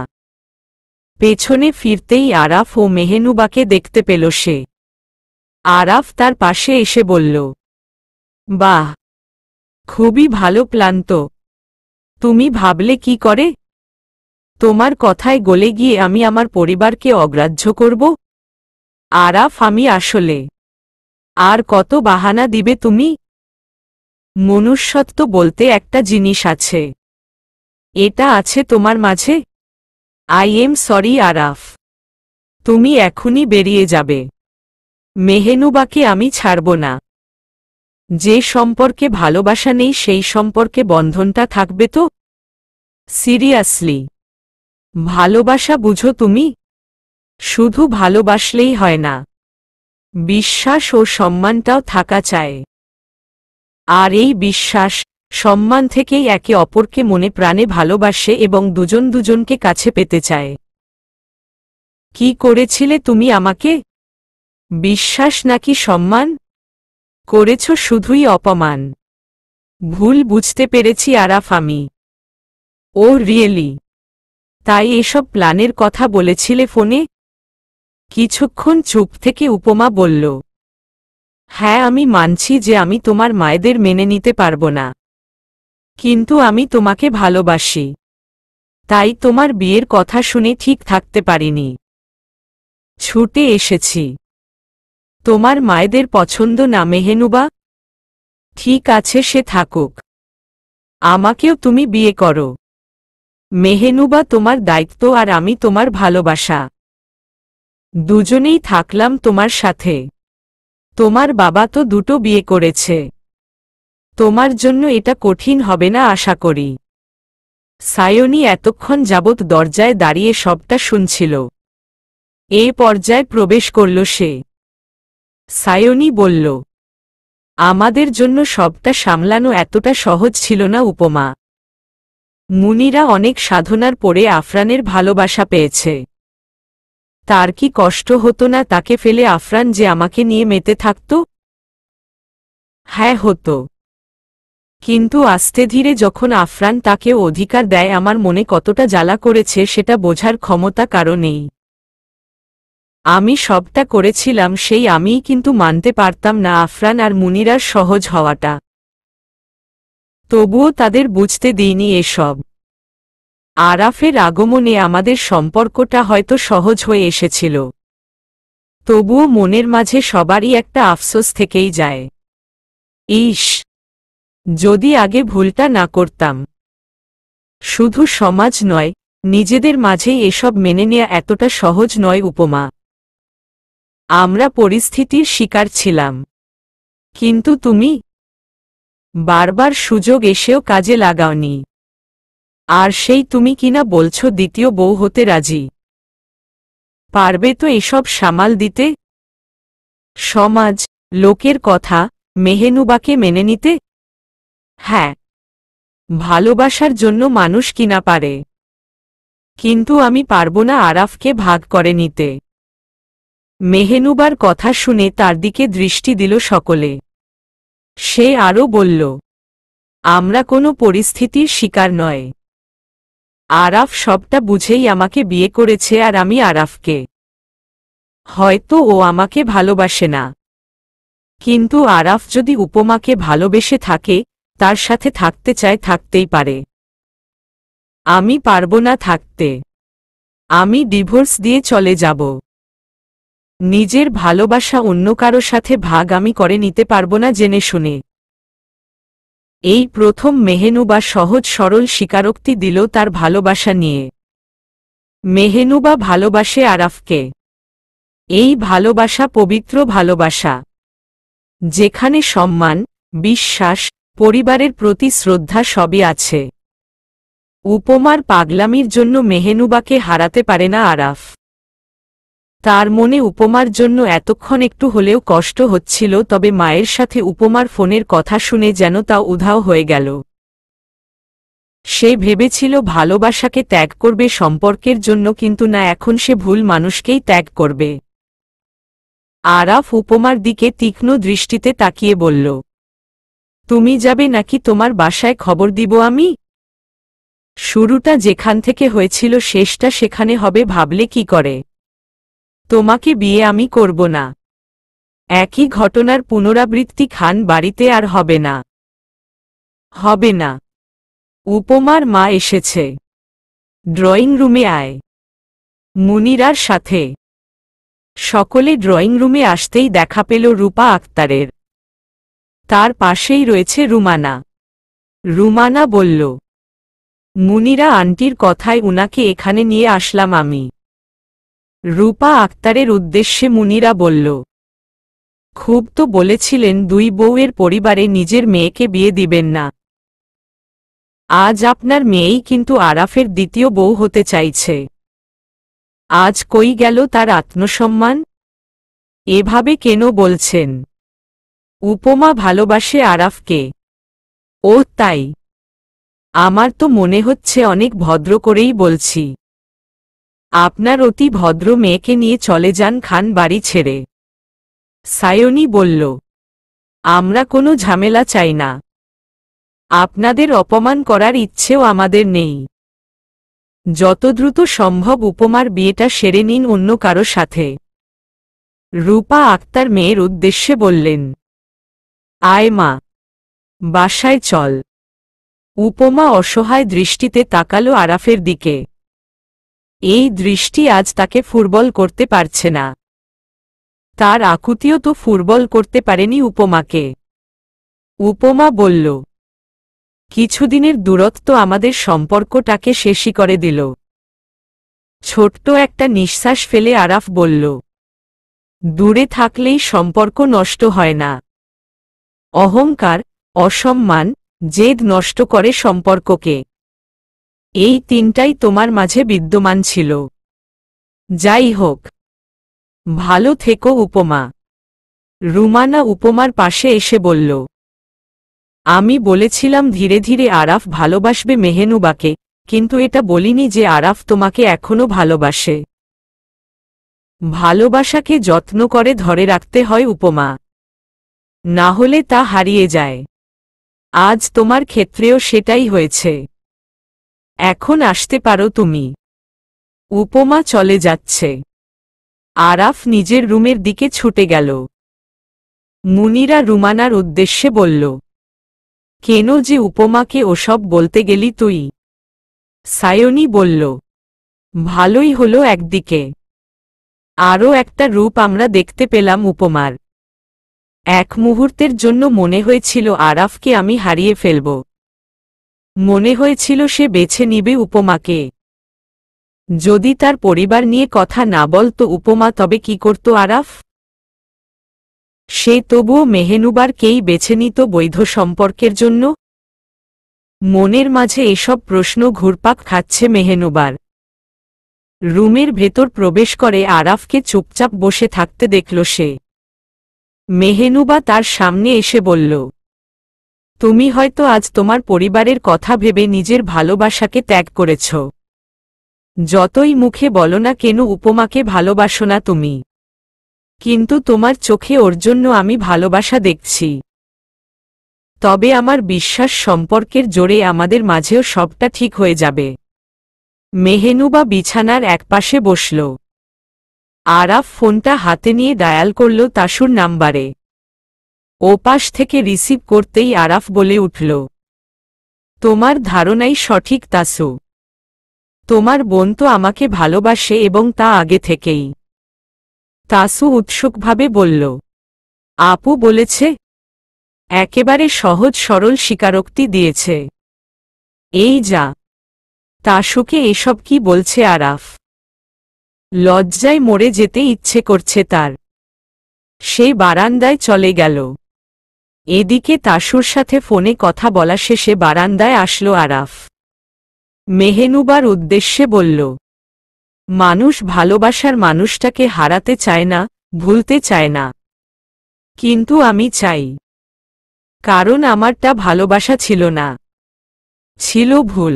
পেছনে ফিরতেই আরাফ ও মেহেনুবাকে দেখতে পেল সে আরাফ তার পাশে এসে বলল বাহ খুবই ভালো প্লান্ত তুমি ভাবলে কি করে তোমার কথায় গলে গিয়ে আমি আমার পরিবারকে অগ্রাহ্য করব আরাফ আমি আসলে আর কত বাহানা দিবে তুমি মনুষ্যত্ব বলতে একটা জিনিস আছে এটা আছে তোমার মাঝে আই এম সরি আরাফ তুমি এখনই বেরিয়ে যাবে মেহেনুবাকে আমি ছাড়ব না যে সম্পর্কে ভালোবাসা নেই সেই সম্পর্কে বন্ধনটা থাকবে তো সিরিয়াসলি ভালোবাসা বুঝো তুমি শুধু ভালোবাসলেই হয় না বিশ্বাস ও সম্মানটাও থাকা চায় আর এই বিশ্বাস সম্মান থেকেই একে অপরকে মনে প্রাণে ভালোবাসে এবং দুজন দুজনকে কাছে পেতে চায় কি করেছিলে তুমি আমাকে বিশ্বাস নাকি সম্মান করেছ শুধুই অপমান ভুল বুঝতে পেরেছি আরাফ আমি ও রিয়েলি তাই এসব প্ল্যানের কথা বলেছিলে ফোনে কিছুক্ষণ চুপ থেকে উপমা বলল হ্যাঁ আমি মানছি যে আমি তোমার মায়েদের মেনে নিতে পারব না কিন্তু আমি তোমাকে ভালোবাসি তাই তোমার বিয়ের কথা শুনে ঠিক থাকতে পারিনি ছুটে এসেছি তোমার মায়েদের পছন্দ না মেহেনুবা ঠিক আছে সে থাকুক আমাকেও তুমি বিয়ে করো মেহেনুবা তোমার দায়িত্ব আর আমি তোমার ভালোবাসা দুজনেই থাকলাম তোমার সাথে তোমার বাবা তো দুটো বিয়ে করেছে তোমার জন্য এটা কঠিন হবে না আশা করি সায়নি এতক্ষণ যাবৎ দরজায় দাঁড়িয়ে সবটা শুনছিল এ পর্যায়ে প্রবেশ করল সে সায়নি বলল আমাদের জন্য সবটা সামলানো এতটা সহজ ছিল না উপমা মুনিরা অনেক সাধনার পরে আফরানের ভালোবাসা পেয়েছে তার কি কষ্ট হতো না তাকে ফেলে আফরান যে আমাকে নিয়ে মেতে থাকত হ্যাঁ হতো কিন্তু আস্তে ধীরে যখন আফরান তাকে অধিকার দেয় আমার মনে কতটা জ্বালা করেছে সেটা বোঝার ক্ষমতা কারো নেই আমি সবটা করেছিলাম সেই আমিই কিন্তু মানতে পারতাম না আফরান আর মুনিরার সহজ হওয়াটা তবুও তাদের বুঝতে দিইনি এসব আরাফের আগমনে আমাদের সম্পর্কটা হয়তো সহজ হয়ে এসেছিল তবুও মনের মাঝে সবারই একটা আফসোস থেকেই যায় ইস যদি আগে ভুলটা না করতাম শুধু সমাজ নয় নিজেদের মাঝেই এসব মেনে নেয়া এতটা সহজ নয় উপমা আমরা পরিস্থিতির শিকার ছিলাম কিন্তু তুমি বারবার সুযোগ এসেও কাজে লাগাওনি আর সেই তুমি কিনা বলছো দ্বিতীয় বউ হতে রাজি পারবে তো এসব সামাল দিতে সমাজ লোকের কথা মেহেনুবাকে মেনে নিতে হ্যাঁ ভালোবাসার জন্য মানুষ কিনা পারে কিন্তু আমি পারব না আরাফকে ভাগ করে নিতে মেহেনুবার কথা শুনে তার দিকে দৃষ্টি দিল সকলে সে আরও বলল আমরা কোনো পরিস্থিতির শিকার নয় আরাফ সবটা বুঝেই আমাকে বিয়ে করেছে আর আমি আরাফকে হয়তো ও আমাকে ভালোবাসে না কিন্তু আরাফ যদি উপমাকে ভালোবেসে থাকে তার সাথে থাকতে চায় থাকতেই পারে আমি পারব না থাকতে আমি ডিভোর্স দিয়ে চলে যাব নিজের ভালোবাসা অন্য কারো সাথে ভাগ আমি করে নিতে পারব না জেনে শুনে এই প্রথম মেহেনুবা সহজ সরল স্বীকারোক্তি দিল তার ভালোবাসা নিয়ে মেহেনুবা ভালোবাসে আরাফকে এই ভালোবাসা পবিত্র ভালোবাসা যেখানে সম্মান বিশ্বাস পরিবারের প্রতি শ্রদ্ধা সবই আছে উপমার পাগলামির জন্য মেহেনুবাকে হারাতে পারে না আরাফ তার মনে উপমার জন্য এতক্ষণ একটু হলেও কষ্ট হচ্ছিল তবে মায়ের সাথে উপমার ফোনের কথা শুনে যেন তা উধাও হয়ে গেল সে ভেবেছিল ভালোবাসাকে ত্যাগ করবে সম্পর্কের জন্য কিন্তু না এখন সে ভুল মানুষকেই ত্যাগ করবে আরাফ উপমার দিকে তীক্ষ্ণ দৃষ্টিতে তাকিয়ে বলল তুমি যাবে নাকি তোমার বাসায় খবর দিব আমি শুরুটা যেখান থেকে হয়েছিল শেষটা সেখানে হবে ভাবলে কি করে তোমাকে বিয়ে আমি করব না একই ঘটনার পুনরাবৃত্তি খান বাড়িতে আর হবে না হবে না উপমার মা এসেছে ড্রয়িং রুমে আয় মুনিরার সাথে সকলে ড্রয়িং রুমে আসতেই দেখা পেল রূপা আক্তারের তার পাশেই রয়েছে রুমানা রুমানা বলল মুনিরা আন্টির কথায় উনাকে এখানে নিয়ে আসলাম আমি রূপা আক্তারের উদ্দেশ্যে মুনিরা বলল খুব তো বলেছিলেন দুই বউয়ের পরিবারে নিজের মেয়েকে বিয়ে দিবেন না আজ আপনার মেয়েই কিন্তু আরাফের দ্বিতীয় বউ হতে চাইছে আজ কই গেল তার আত্মসম্মান এভাবে কেন বলছেন উপমা ভালোবাসে আরাফকে ও তাই আমার তো মনে হচ্ছে অনেক ভদ্র করেই বলছি আপনার অতি ভদ্র মেয়েকে নিয়ে চলে যান খান বাড়ি ছেড়ে সায়নী বলল আমরা কোনো ঝামেলা চাই না আপনাদের অপমান করার ইচ্ছেও আমাদের নেই যত দ্রুত সম্ভব উপমার বিয়েটা সেরে নিন অন্য কারো সাথে রূপা আক্তার মেয়ের উদ্দেশ্যে বললেন আয় মা বাসায় চল উপমা অসহায় দৃষ্টিতে তাকালো আরাফের দিকে এই দৃষ্টি আজ তাকে ফুটবল করতে পারছে না তার আকুতিও তো ফুটবল করতে পারেনি উপমাকে উপমা বলল কিছুদিনের দূরত্ব আমাদের সম্পর্কটাকে শেষই করে দিল ছোট্ট একটা নিঃশ্বাস ফেলে আরাফ বলল দূরে থাকলেই সম্পর্ক নষ্ট হয় না অহংকার অসম্মান জেদ নষ্ট করে সম্পর্ককে এই তিনটাই তোমার মাঝে বিদ্যমান ছিল যাই হোক ভালো থেকো উপমা রুমানা উপমার পাশে এসে বলল আমি বলেছিলাম ধীরে ধীরে আরাফ ভালোবাসবে মেহেনুবাকে কিন্তু এটা বলিনি যে আরাফ তোমাকে এখনও ভালোবাসে ভালোবাসাকে যত্ন করে ধরে রাখতে হয় উপমা না হলে তা হারিয়ে যায় আজ তোমার ক্ষেত্রেও সেটাই হয়েছে এখন আসতে পারো তুমি উপমা চলে যাচ্ছে আরাফ নিজের রুমের দিকে ছুটে গেল মুনিরা রুমানার উদ্দেশ্যে বলল কেন যে উপমাকে ওসব বলতে গেলি তুই সায়নী বলল ভালোই হলো একদিকে আরও একটা রূপ আমরা দেখতে পেলাম উপমার এক মুহূর্তের জন্য মনে হয়েছিল আরাফকে আমি হারিয়ে ফেলব মনে হয়েছিল সে বেছে নিবে উপমাকে যদি তার পরিবার নিয়ে কথা না বলতো উপমা তবে কি করত আরাফ সে তবুও মেহেনুবারকেই বেছে নিত বৈধ সম্পর্কের জন্য মনের মাঝে এসব প্রশ্ন ঘুরপাক খাচ্ছে মেহেনুবার রুমের ভেতর প্রবেশ করে আরাফকে চুপচাপ বসে থাকতে দেখল সে মেহেনুবা তার সামনে এসে বলল তুমি হয়তো আজ তোমার পরিবারের কথা ভেবে নিজের ভালোবাসাকে ত্যাগ করেছ যতই মুখে বলো না কেন উপমাকে ভালোবাসো না তুমি কিন্তু তোমার চোখে ওর জন্য আমি ভালোবাসা দেখছি তবে আমার বিশ্বাস সম্পর্কের জোরে আমাদের মাঝেও সবটা ঠিক হয়ে যাবে মেহেনুবা বিছানার একপাশে বসল আরাফ ফোনটা হাতে নিয়ে ডায়াল করল তাসুর নাম্বারে ওপাশ থেকে রিসিভ করতেই আরাফ বলে উঠল তোমার ধারণাই সঠিক তাসু তোমার বোন তো আমাকে ভালোবাসে এবং তা আগে থেকেই তাসু উৎসুকভাবে বলল আপু বলেছে একেবারে সহজ সরল স্বীকারোক্তি দিয়েছে এই যা তাসুকে এসব কি বলছে আরাফ লজ্জায় মরে যেতে ইচ্ছে করছে তার সে বারান্দায় চলে গেল এদিকে তাসুর সাথে ফোনে কথা বলা শেষে বারান্দায় আসলো আরাফ মেহেনুবার উদ্দেশ্যে বলল মানুষ ভালোবাসার মানুষটাকে হারাতে চায় না ভুলতে চায় না কিন্তু আমি চাই কারণ আমারটা ভালোবাসা ছিল না ছিল ভুল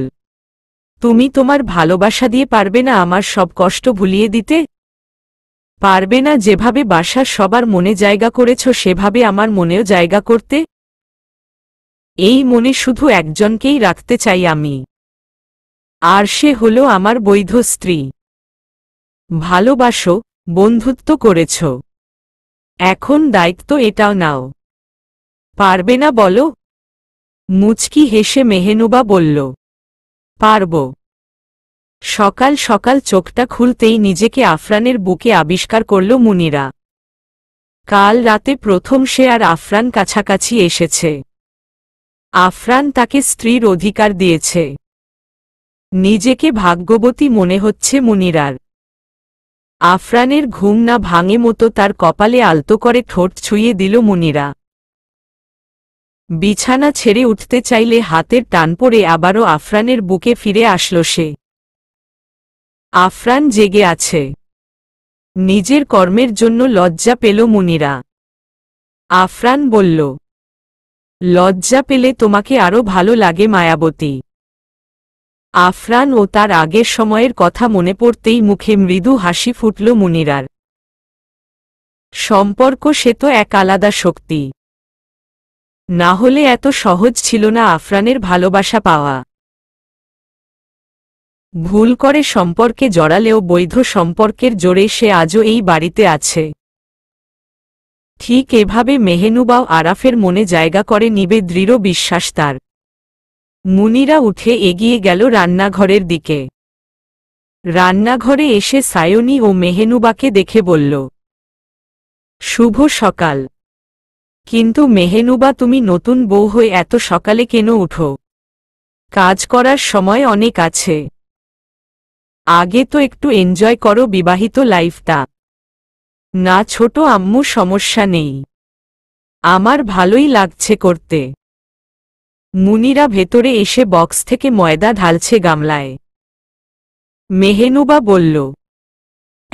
তুমি তোমার ভালোবাসা দিয়ে পারবে না আমার সব কষ্ট ভুলিয়ে দিতে পারবে না যেভাবে বাসা সবার মনে জায়গা করেছ সেভাবে আমার মনেও জায়গা করতে এই মনে শুধু একজনকেই রাখতে চাই আমি আর সে হল আমার বৈধ স্ত্রী ভালোবাসো বন্ধুত্ব করেছ এখন দায়িত্ব এটাও নাও পারবে না বলো মুচকি হেসে মেহেনুবা বলল পারব সকাল সকাল চোখটা খুলতেই নিজেকে আফরানের বুকে আবিষ্কার করল মুনিরা কাল রাতে প্রথম সে আর আফরান কাছাকাছি এসেছে আফরান তাকে স্ত্রীর অধিকার দিয়েছে নিজেকে ভাগ্যবতী মনে হচ্ছে মুনিরার আফরানের ঘুম না ভাঙে মতো তার কপালে আলতো করে ঠোঁট ছুঁয়ে দিল মুনিরা বিছানা ছেড়ে উঠতে চাইলে হাতের টান পড়ে আবারও আফরানের বুকে ফিরে আসল সে আফরান জেগে আছে নিজের কর্মের জন্য লজ্জা পেল মুনিরা আফরান বলল লজ্জা পেলে তোমাকে আরও ভালো লাগে মায়াবতী আফরান ও তার আগের সময়ের কথা মনে পড়তেই মুখে মৃদু হাসি ফুটল মুনিরার সম্পর্ক সে তো এক আলাদা শক্তি না হলে এত সহজ ছিল না আফরানের ভালোবাসা পাওয়া ভুল করে সম্পর্কে জড়ালেও বৈধ সম্পর্কের জোরে সে আজও এই বাড়িতে আছে ঠিক এভাবে মেহেনুবাও আরাফের মনে জায়গা করে নিবে দৃঢ় বিশ্বাস তার মুনিরা উঠে এগিয়ে গেল রান্নাঘরের দিকে রান্নাঘরে এসে সায়নী ও মেহেনুবাকে দেখে বলল শুভ সকাল কিন্তু মেহেনুবা তুমি নতুন বউ হয়ে এত সকালে কেন উঠো কাজ করার সময় অনেক আছে আগে তো একটু এনজয় করো বিবাহিত লাইফটা না ছোট আম্মু সমস্যা নেই আমার ভালোই লাগছে করতে মুনিরা ভেতরে এসে বক্স থেকে ময়দা ঢালছে গামলায় মেহেনুবা বলল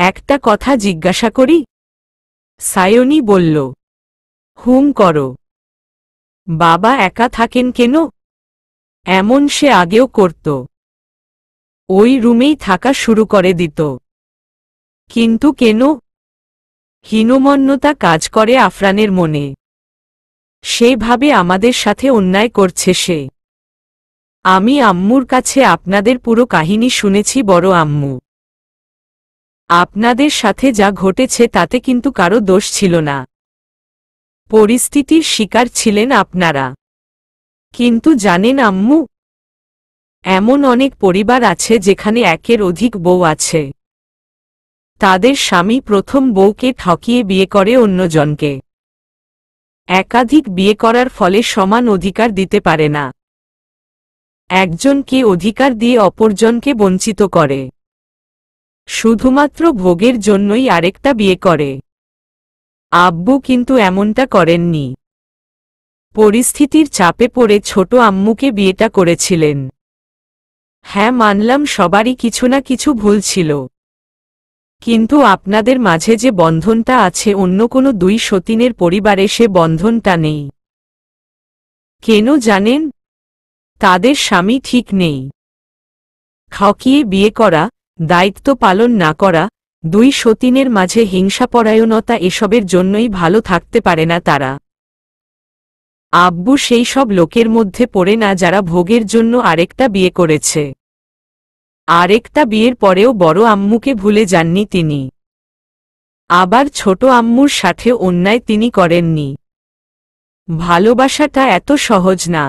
একটা কথা জিজ্ঞাসা করি সায়নি বলল হুম কর বাবা একা থাকেন কেন এমন সে আগেও করত ওই রুমেই থাকা শুরু করে দিত কিন্তু কেন হীনমন্যতা কাজ করে আফরানের মনে সেভাবে আমাদের সাথে অন্যায় করছে সে আমি আম্মুর কাছে আপনাদের পুরো কাহিনী শুনেছি বড় আম্মু আপনাদের সাথে যা ঘটেছে তাতে কিন্তু কারো দোষ ছিল না পরিস্থিতির শিকার ছিলেন আপনারা কিন্তু জানেন আম্মু এমন অনেক পরিবার আছে যেখানে একের অধিক বউ আছে তাদের স্বামী প্রথম বউকে ঠকিয়ে বিয়ে করে অন্যজনকে একাধিক বিয়ে করার ফলে সমান অধিকার দিতে পারে না একজনকে অধিকার দিয়ে অপরজনকে বঞ্চিত করে শুধুমাত্র ভোগের জন্যই আরেকটা বিয়ে করে আব্বু কিন্তু এমনটা করেননি পরিস্থিতির চাপে পড়ে ছোট আম্মুকে বিয়েটা করেছিলেন হ্যাঁ মানলাম সবারই কিছু না কিছু ভুল ছিল কিন্তু আপনাদের মাঝে যে বন্ধনটা আছে অন্য কোনো দুই সতীনের পরিবারে সে বন্ধনটা নেই কেন জানেন তাদের স্বামী ঠিক নেই খাওকিয়ে বিয়ে করা দায়িত্ব পালন না করা দুই সতীনের মাঝে হিংসাপরায়ণতা এসবের জন্যই ভালো থাকতে পারে না তারা আব্বু সেই সব লোকের মধ্যে পড়ে না যারা ভোগের জন্য আরেকটা বিয়ে করেছে আরেকটা বিয়ের পরেও বড় আম্মুকে ভুলে যাননি তিনি আবার ছোট আম্মুর সাথে অন্যায় তিনি করেননি ভালোবাসাটা এত সহজ না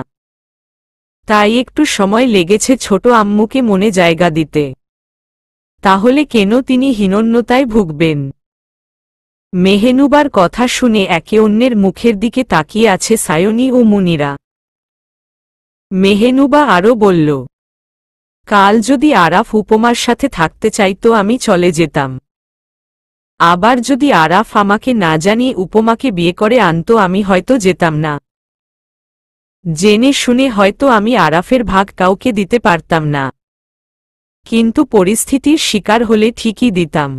তাই একটু সময় লেগেছে ছোট আম্মুকে মনে জায়গা দিতে তাহলে কেন তিনি হীনন্যতায় ভুগবেন মেহেনুবার কথা শুনে একে অন্যের মুখের দিকে তাকিয়ে আছে সায়নী ও মুনিরা মেহেনুবা আরও বলল কাল যদি আরাফ উপমার সাথে থাকতে চাইতো আমি চলে যেতাম আবার যদি আরাফ আমাকে না জানিয়ে উপমাকে বিয়ে করে আনত আমি হয়তো যেতাম না জেনে শুনে হয়তো আমি আরাফের ভাগ কাউকে দিতে পারতাম না কিন্তু পরিস্থিতির শিকার হলে ঠিকই দিতাম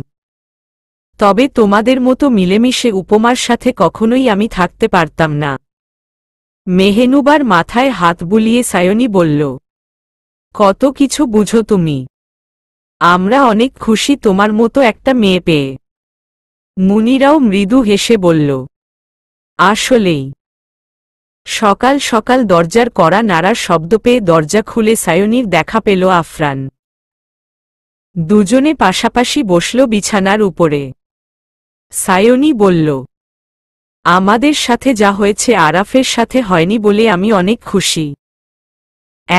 তবে তোমাদের মতো মিলেমিশে উপমার সাথে কখনোই আমি থাকতে পারতাম না মেহেনুবার মাথায় হাত বুলিয়ে সায়নী বলল কত কিছু বুঝো তুমি আমরা অনেক খুশি তোমার মতো একটা মেয়ে পেয়ে মুনিরাও মৃদু হেসে বলল আসলেই সকাল সকাল দরজার কড়া নাড়ার শব্দ পেয়ে দরজা খুলে সায়নীর দেখা পেল আফরান দুজনে পাশাপাশি বসল বিছানার উপরে সায়নি বলল আমাদের সাথে যা হয়েছে আরাফের সাথে হয়নি বলে আমি অনেক খুশি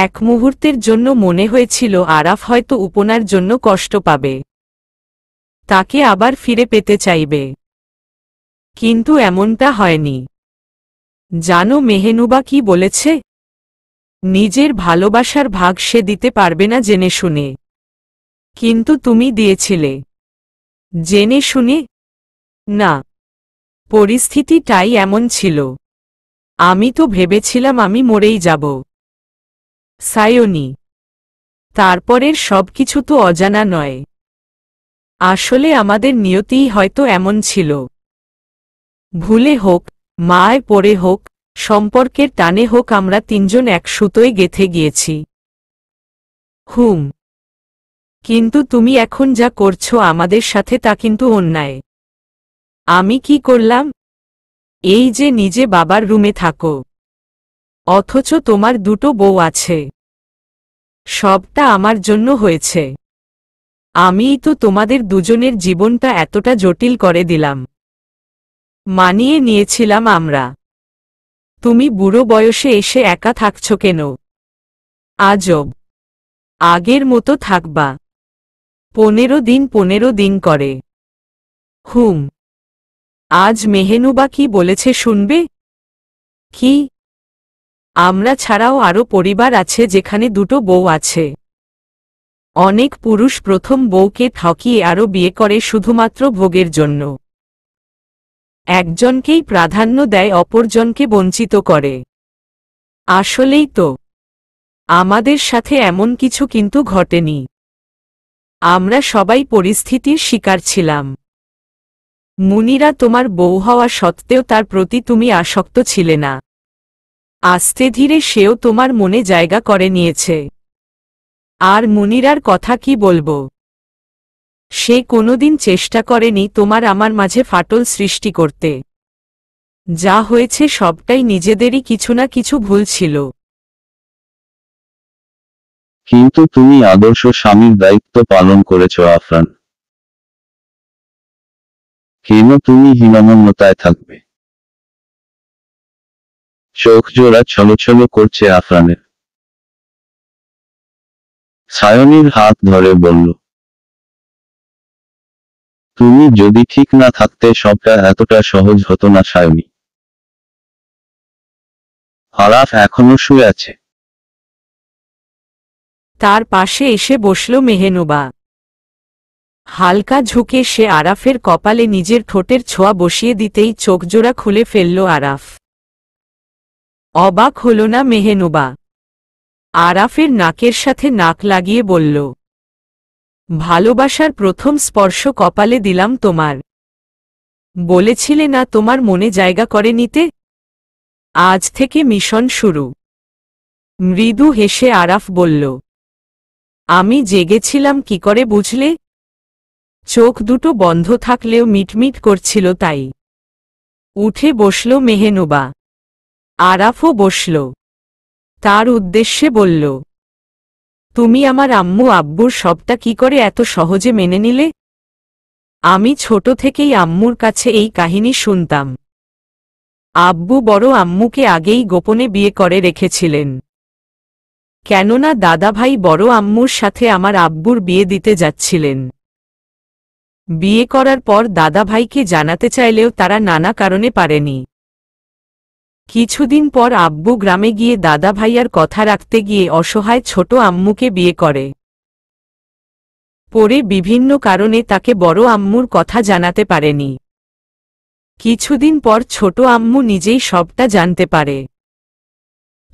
এক মুহূর্তের জন্য মনে হয়েছিল আরাফ হয়তো উপনার জন্য কষ্ট পাবে তাকে আবার ফিরে পেতে চাইবে কিন্তু এমনটা হয়নি জানো মেহেনুবা কি বলেছে নিজের ভালোবাসার ভাগ সে দিতে পারবে না জেনে শুনে কিন্তু তুমি দিয়েছিলে জেনে শুনে না পরিস্থিতিটাই এমন ছিল আমি তো ভেবেছিলাম আমি মরেই যাব সায়নি তারপরের সব কিছু তো অজানা নয় আসলে আমাদের নিয়তিই হয়তো এমন ছিল ভুলে হোক মায় পড়ে হোক সম্পর্কের টানে হোক আমরা তিনজন এক সুতোয় গেথে গিয়েছি হুম কিন্তু তুমি এখন যা করছো আমাদের সাথে তা কিন্তু অন্যায় আমি কি করলাম এই যে নিজে বাবার রুমে থাকো অথচ তোমার দুটো বউ আছে সবটা আমার জন্য হয়েছে আমিই তো তোমাদের দুজনের জীবনটা এতটা জটিল করে দিলাম মানিয়ে নিয়েছিলাম আমরা তুমি বুড়ো বয়সে এসে একা থাকছ কেন আজব আগের মতো থাকবা পনেরো দিন পনেরো দিন করে হুম আজ মেহেনুবা কি বলেছে শুনবে কি আমরা ছাড়াও আরও পরিবার আছে যেখানে দুটো বউ আছে অনেক পুরুষ প্রথম বউকে ঠকিয়ে আরও বিয়ে করে শুধুমাত্র ভোগের জন্য একজনকেই প্রাধান্য দেয় অপরজনকে বঞ্চিত করে আসলেই তো আমাদের সাথে এমন কিছু কিন্তু ঘটেনি আমরা সবাই পরিস্থিতির শিকার ছিলাম মুনিরা তোমার বউ হওয়া সত্ত্বেও তার প্রতি তুমি আসক্ত ছিলে না আস্তে ধীরে সেও তোমার মনে জায়গা করে নিয়েছে আর মুনিরার কথা কি বলবো সে কোনোদিন চেষ্টা করেনি তোমার আমার মাঝে ফাটল সৃষ্টি করতে যা হয়েছে সবটাই নিজেদেরই কিছু না কিছু ভুল ছিল কিন্তু তুমি আদর্শ স্বামীর দায়িত্ব পালন করেছ আফরান কেন তুমি হীনমন্যতায় থাকবে চোখ জোড়া ছল করছে আফরানের সায়নির হাত ধরে বলল তুমি যদি ঠিক না থাকতে সবটা এতটা সহজ হতো না সায়নি আরাফ এখনো শুয়ে আছে তার পাশে এসে বসল মেহেনুবা হালকা ঝুঁকে সে আরাফের কপালে নিজের ঠোঁটের ছোঁয়া বসিয়ে দিতেই চোখজোড়া খুলে ফেলল আরাফ অবাক হল না মেহেনুবা আরাফের নাকের সাথে নাক লাগিয়ে বলল ভালোবাসার প্রথম স্পর্শ কপালে দিলাম তোমার বলেছিলে না তোমার মনে জায়গা করে নিতে আজ থেকে মিশন শুরু মৃদু হেসে আরাফ বলল আমি জেগেছিলাম কি করে বুঝলে চোখ দুটো বন্ধ থাকলেও মিটমিট করছিল তাই উঠে বসল মেহেনুবা আরাফও বসল তার উদ্দেশ্যে বলল তুমি আমার আম্মু আব্বুর সবটা কি করে এত সহজে মেনে নিলে আমি ছোট থেকেই আম্মুর কাছে এই কাহিনী শুনতাম আব্বু বড় আম্মুকে আগেই গোপনে বিয়ে করে রেখেছিলেন কেননা দাদাভাই বড় আম্মুর সাথে আমার আব্বুর বিয়ে দিতে যাচ্ছিলেন বিয়ে করার পর দাদাভাইকে জানাতে চাইলেও তারা নানা কারণে পারেনি কিছুদিন পর আব্বু গ্রামে গিয়ে ভাইয়ার কথা রাখতে গিয়ে অসহায় ছোট আম্মুকে বিয়ে করে পরে বিভিন্ন কারণে তাকে বড় আম্মুর কথা জানাতে পারেনি কিছুদিন পর ছোট আম্মু নিজেই সবটা জানতে পারে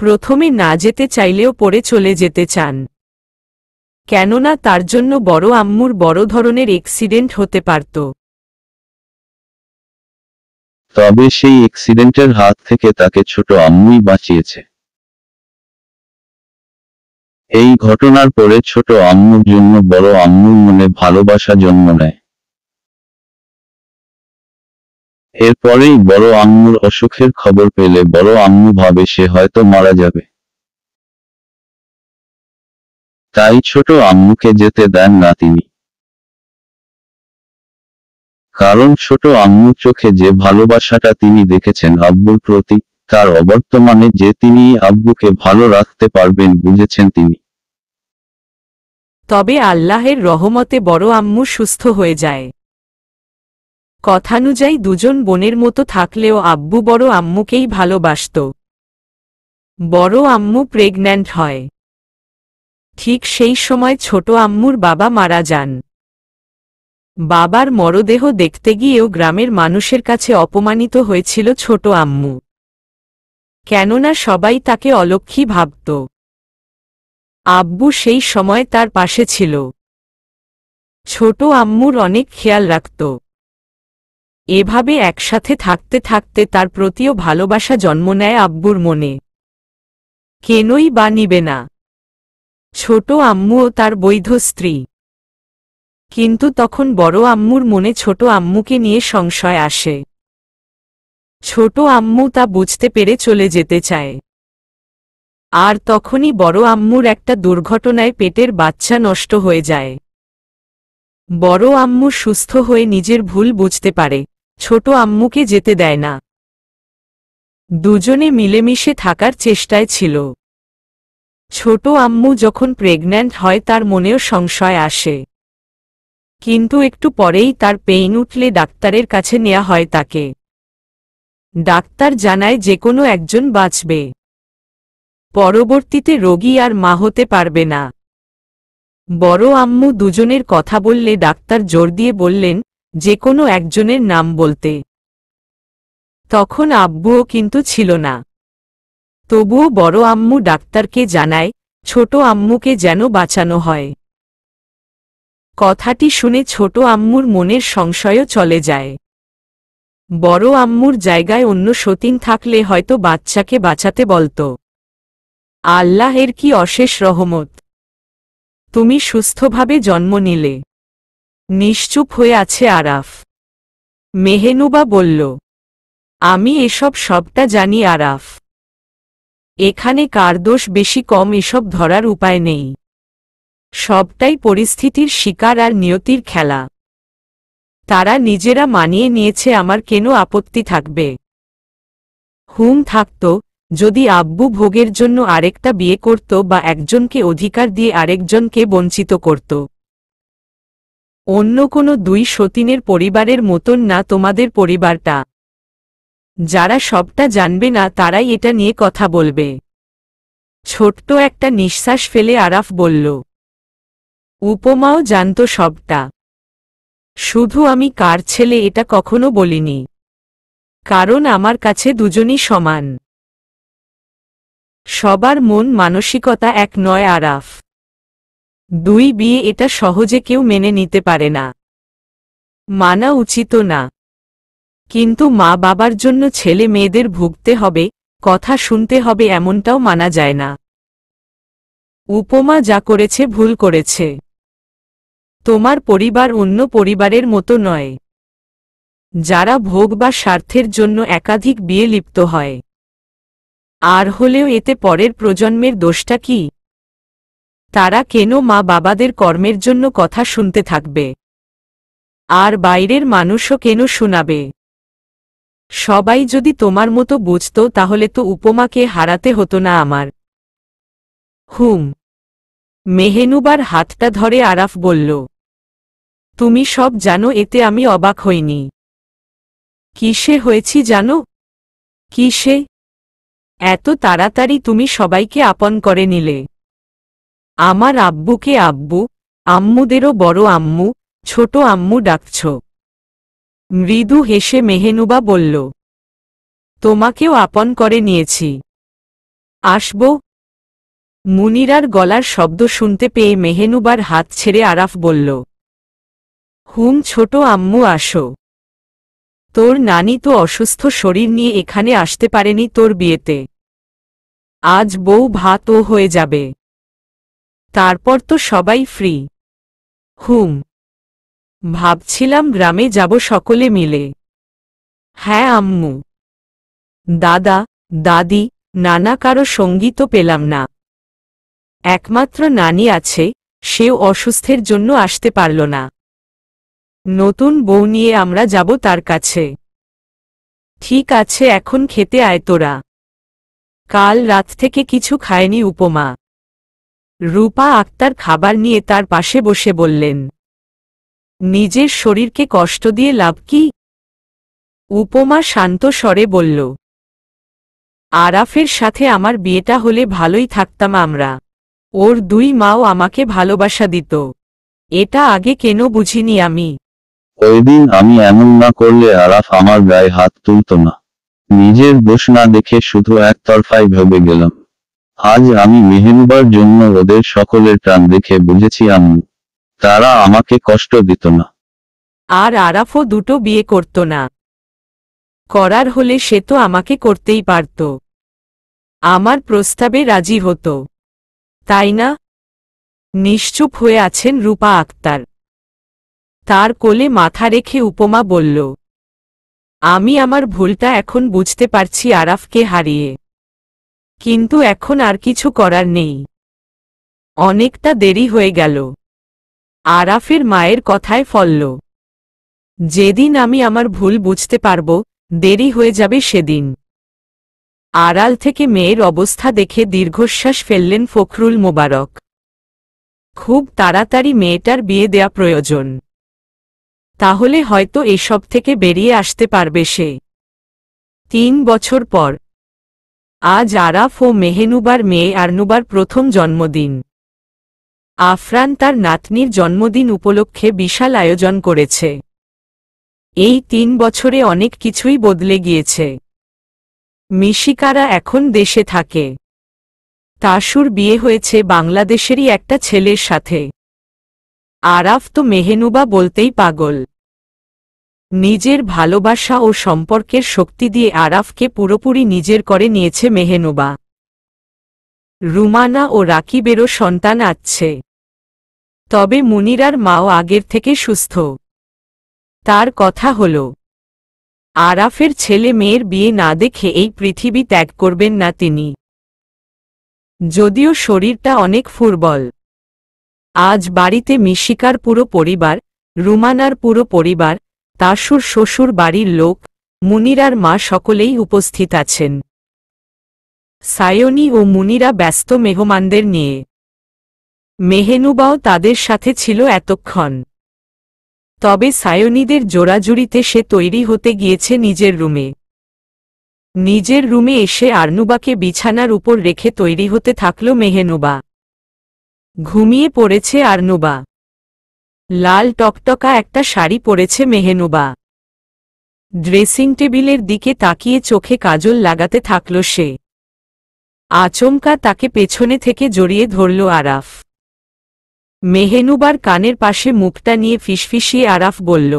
প্রথমে না যেতে চাইলেও পরে চলে যেতে চান কেননা তার জন্য বড় আম্মুর বড় ধরনের এক্সিডেন্ট হতে পারত তবে সেই এক্সিডেন্টের হাত থেকে তাকে ছোট আম্মুই বাঁচিয়েছে এই ঘটনার পরে ছোট আম্মুর জন্য বড় আম্মুর মনে ভালোবাসা জন্ম নেয় এরপরেই বড় আম্মুর অসুখের খবর পেলে বড় আম্মু ভাবে সে হয়তো মারা যাবে তাই ছোট আম্মুকে যেতে দেন না তিনি কারণ ছোট আম্মু চোখে যে ভালোবাসাটা তিনি দেখেছেন আব্বুর প্রতি তার অবর্তমানে যে তিনি আব্বুকে ভালো রাখতে পারবেন বুঝেছেন তিনি তবে আল্লাহের রহমতে বড় আম্মু সুস্থ হয়ে যায় কথানুযায়ী দুজন বোনের মতো থাকলেও আব্বু বড় আম্মুকেই ভালোবাসত বড় আম্মু প্রেগন্যান্ট হয় ঠিক সেই সময় ছোট আম্মুর বাবা মারা যান বাবার মরদেহ দেখতে গিয়েও গ্রামের মানুষের কাছে অপমানিত হয়েছিল ছোট আম্মু কেননা সবাই তাকে অলক্ষী ভাবত আব্বু সেই সময় তার পাশে ছিল ছোট আম্মুর অনেক খেয়াল রাখত এভাবে একসাথে থাকতে থাকতে তার প্রতিও ভালোবাসা জন্ম নেয় আব্বুর মনে কেনই বা নিবে না ছোট আম্মু তার বৈধ স্ত্রী কিন্তু তখন বড় আম্মুর মনে ছোট আম্মুকে নিয়ে সংশয় আসে ছোট আম্মু তা বুঝতে পেরে চলে যেতে চায় আর তখনই বড় আম্মুর একটা দুর্ঘটনায় পেটের বাচ্চা নষ্ট হয়ে যায় বড় আম্মু সুস্থ হয়ে নিজের ভুল বুঝতে পারে ছোট আম্মুকে যেতে দেয় না দুজনে মিলেমিশে থাকার চেষ্টায় ছিল ছোট আম্মু যখন প্রেগন্যান্ট হয় তার মনেও সংশয় আসে কিন্তু একটু পরেই তার পেইন উঠলে ডাক্তারের কাছে নেওয়া হয় তাকে ডাক্তার জানায় যে কোনো একজন বাঁচবে পরবর্তীতে রোগী আর মা হতে পারবে না বড় আম্মু দুজনের কথা বললে ডাক্তার জোর দিয়ে বললেন যে কোনো একজনের নাম বলতে তখন আব্বুও কিন্তু ছিল না তবুও বড় আম্মু ডাক্তারকে জানায় ছোট আম্মুকে যেন বাঁচানো হয় কথাটি শুনে ছোট আম্মুর মনের সংশয়ও চলে যায় বড় আম্মুর জায়গায় অন্য সতীন থাকলে হয়তো বাচ্চাকে বাঁচাতে বলত আল্লাহের কি অশেষ রহমত তুমি সুস্থভাবে জন্ম নিলে নিশ্চুপ হয়ে আছে আরাফ মেহেনুবা বলল আমি এসব সবটা জানি আরাফ এখানে কার দোষ বেশি কম এসব ধরার উপায় নেই সবটাই পরিস্থিতির শিকার আর নিয়তির খেলা তারা নিজেরা মানিয়ে নিয়েছে আমার কেন আপত্তি থাকবে হুম থাকত যদি আব্বু ভোগের জন্য আরেকটা বিয়ে করত বা একজনকে অধিকার দিয়ে আরেকজনকে বঞ্চিত করত অন্য কোনো দুই সতীনের পরিবারের মতন না তোমাদের পরিবারটা যারা সবটা জানবে না তারাই এটা নিয়ে কথা বলবে ছোট্ট একটা নিঃশ্বাস ফেলে আরাফ বলল উপমাও জানত সবটা শুধু আমি কার ছেলে এটা কখনো বলিনি কারণ আমার কাছে দুজনই সমান সবার মন মানসিকতা এক নয় আরাফ দুই বিয়ে এটা সহজে কেউ মেনে নিতে পারে না মানা উচিত না কিন্তু মা বাবার জন্য ছেলে মেয়েদের ভুগতে হবে কথা শুনতে হবে এমনটাও মানা যায় না উপমা যা করেছে ভুল করেছে তোমার পরিবার অন্য পরিবারের মতো নয় যারা ভোগ বা স্বার্থের জন্য একাধিক বিয়ে লিপ্ত হয় আর হলেও এতে পরের প্রজন্মের দোষটা কি তারা কেন মা বাবাদের কর্মের জন্য কথা শুনতে থাকবে আর বাইরের মানুষও কেন শোনাবে সবাই যদি তোমার মতো বুঝত তাহলে তো উপমাকে হারাতে হতো না আমার হুম মেহেনুবার হাতটা ধরে আরাফ বলল তুমি সব জানো এতে আমি অবাক হইনি কিসে হয়েছি জানো কিসে এত তাড়াতাড়ি তুমি সবাইকে আপন করে নিলে আমার আব্বুকে আব্বু আম্মুদেরও বড় আম্মু ছোট আম্মু ডাকছ মৃদু হেসে মেহেনুবা বলল তোমাকেও আপন করে নিয়েছি আসব মুনিরার গলার শব্দ শুনতে পেয়ে মেহেনুবার হাত ছেড়ে আরাফ বলল হুম ছোট আম্মু আসো তোর নানি তো অসুস্থ শরীর নিয়ে এখানে আসতে পারেনি তোর বিয়েতে আজ বউ ভাতও হয়ে যাবে তারপর তো সবাই ফ্রি হুম ভাবছিলাম গ্রামে যাব সকলে মিলে হ্যাঁ আম্মু দাদা দাদি নানা কারো সঙ্গী তো পেলাম না একমাত্র নানি আছে সেও অসুস্থের জন্য আসতে পারল না নতুন বউ নিয়ে আমরা যাব তার কাছে ঠিক আছে এখন খেতে আয় তোরা কাল রাত থেকে কিছু খায়নি উপমা রূপা আক্তার খাবার নিয়ে তার পাশে বসে বললেন নিজের শরীরকে কষ্ট দিয়ে লাভ কি উপমা শান্ত স্বরে বলল আরাফের সাথে আমার বিয়েটা হলে ভালোই থাকতাম আমরা ওর দুই মাও আমাকে ভালোবাসা দিত এটা আগে কেন বুঝিনি আমি ওইদিন আমি এমন না করলে আরাফ আমার গায়ে হাত তুলত না নিজের দোষ না দেখে শুধু একতরফাই ভেবে গেলাম আজ আমি মেহেনবার জন্য ওদের সকলের টান দেখে বুঝেছি আমি তারা আমাকে কষ্ট দিত না আর আরাফও দুটো বিয়ে করত না করার হলে সে তো আমাকে করতেই পারত আমার প্রস্তাবে রাজি হতো তাই না নিশ্চুপ হয়ে আছেন রূপা আক্তার তার কোলে মাথা রেখে উপমা বলল আমি আমার ভুলটা এখন বুঝতে পারছি আরাফকে হারিয়ে কিন্তু এখন আর কিছু করার নেই অনেকটা দেরি হয়ে গেল আরাফের মায়ের কথায় ফলল যেদিন আমি আমার ভুল বুঝতে পারব দেরি হয়ে যাবে সেদিন আড়াল থেকে মেয়ের অবস্থা দেখে দীর্ঘশ্বাস ফেললেন ফখরুল মোবারক খুব তাড়াতাড়ি মেয়েটার বিয়ে দেয়া প্রয়োজন তাহলে হয়তো এসব থেকে বেরিয়ে আসতে পারবে সে তিন বছর পর আজ আরাফ ও মেহেনুবার মেয়ে আরনুবার প্রথম জন্মদিন আফরান তার নাতনির জন্মদিন উপলক্ষে বিশাল আয়োজন করেছে এই তিন বছরে অনেক কিছুই বদলে গিয়েছে মিশিকারা এখন দেশে থাকে তাসুর বিয়ে হয়েছে বাংলাদেশেরই একটা ছেলের সাথে আরাফ তো মেহেনুবা বলতেই পাগল নিজের ভালোবাসা ও সম্পর্কের শক্তি দিয়ে আরাফকে পুরোপুরি নিজের করে নিয়েছে মেহেনুবা রুমানা ও রাকিবেরও সন্তান আছে তবে মুনিরার মাও আগের থেকে সুস্থ তার কথা হল আরাফের ছেলে মেয়ের বিয়ে না দেখে এই পৃথিবী ত্যাগ করবেন না তিনি যদিও শরীরটা অনেক ফুরবল আজ বাড়িতে মিশিকার পুরো পরিবার রুমানার পুরো পরিবার তাসুর শ্বশুর বাড়ির লোক মুনিরার মা সকলেই উপস্থিত আছেন সায়নী ও মুনিরা ব্যস্ত মেহমানদের নিয়ে মেহেনুবাও তাদের সাথে ছিল এতক্ষণ তবে সায়নীদের জোড়াজুড়িতে সে তৈরি হতে গিয়েছে নিজের রুমে নিজের রুমে এসে আর্নুবাকে বিছানার উপর রেখে তৈরি হতে থাকল মেহেনুবা ঘুমিয়ে পড়েছে আর্নুবা লাল টকটকা একটা শাড়ি পরেছে মেহেনুবা ড্রেসিং টেবিলের দিকে তাকিয়ে চোখে কাজল লাগাতে থাকল সে আচমকা তাকে পেছনে থেকে জড়িয়ে ধরল আরাফ মেহেনুবার কানের পাশে মুখটা নিয়ে ফিসফিসিয়ে আরাফ বলল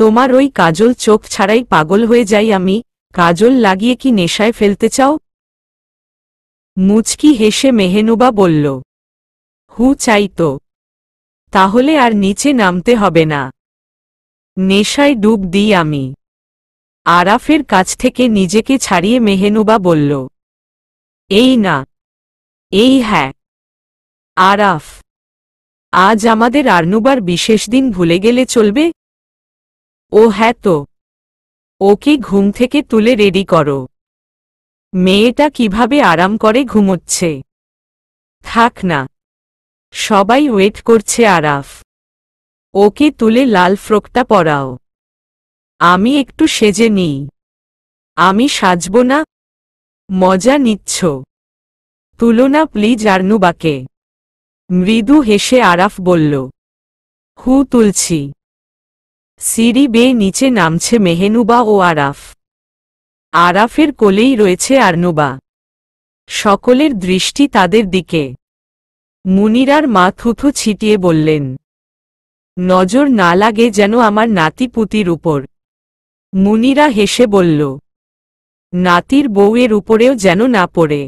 তোমার ওই কাজল চোখ ছাড়াই পাগল হয়ে যাই আমি কাজল লাগিয়ে কি নেশায় ফেলতে চাও মুচকি হেসে মেহেনুবা বলল হু চাই তো তাহলে আর নিচে নামতে হবে না নেশায় ডুব দিই আমি আরাফের কাছ থেকে নিজেকে ছাড়িয়ে মেহেনুবা বলল এই না এই হ্যাঁ আরাফ আজ আমাদের আর্নুবার বিশেষ দিন ভুলে গেলে চলবে ও হ্যাঁ তো ওকে ঘুম থেকে তুলে রেডি করো মেয়েটা কিভাবে আরাম করে ঘুমোচ্ছে থাক না সবাই ওয়েট করছে আরাফ ওকে তুলে লাল ফ্রকটা পরাও আমি একটু সেজে নিই আমি সাজব না মজা নিচ্ছ তুলনা প্লিজ আর্নুবাকে মৃদু হেসে আরাফ বলল হু তুলছি সিঁড়ি বেয়ে নিচে নামছে মেহেনুবা ও আরাফ আরাফের কোলেই রয়েছে আর্নুবা সকলের দৃষ্টি তাদের দিকে মুনিরার মা থুথু ছিটিয়ে বললেন নজর না লাগে যেন আমার নাতিপুতির উপর মুনিরা হেসে বলল নাতির বউয়ের উপরেও যেন না পড়ে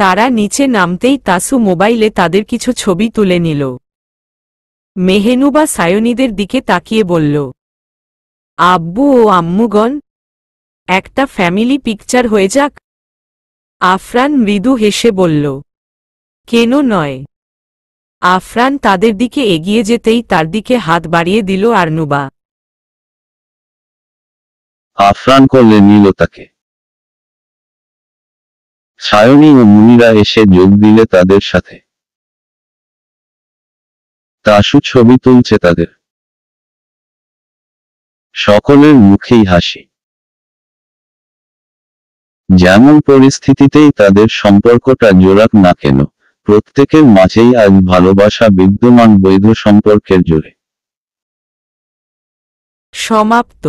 তারা নিচে নামতেই তাসু মোবাইলে তাদের কিছু ছবি তুলে নিল মেহেনুবা সায়নীদের দিকে তাকিয়ে বলল আব্বু ও আম্মুগণ একটা ফ্যামিলি পিকচার হয়ে যাক আফরান মৃদু হেসে বলল কেন নয় আফরান তাদের দিকে এগিয়ে যেতেই তার দিকে হাত বাড়িয়ে দিল আর্নুবা আফরান করলে নিল তাকে সায়নী ও মুনিরা এসে যোগ দিলে তাদের সাথে তাসু ছবি তুলছে তাদের সকলের মুখেই হাসি যেমন পরিস্থিতিতেই তাদের সম্পর্কটা জোরাক না কেন প্রত্যেকের মাঝেই আজ ভালোবাসা বিদ্যমান বৈধ সম্পর্কের জোরে সমাপ্ত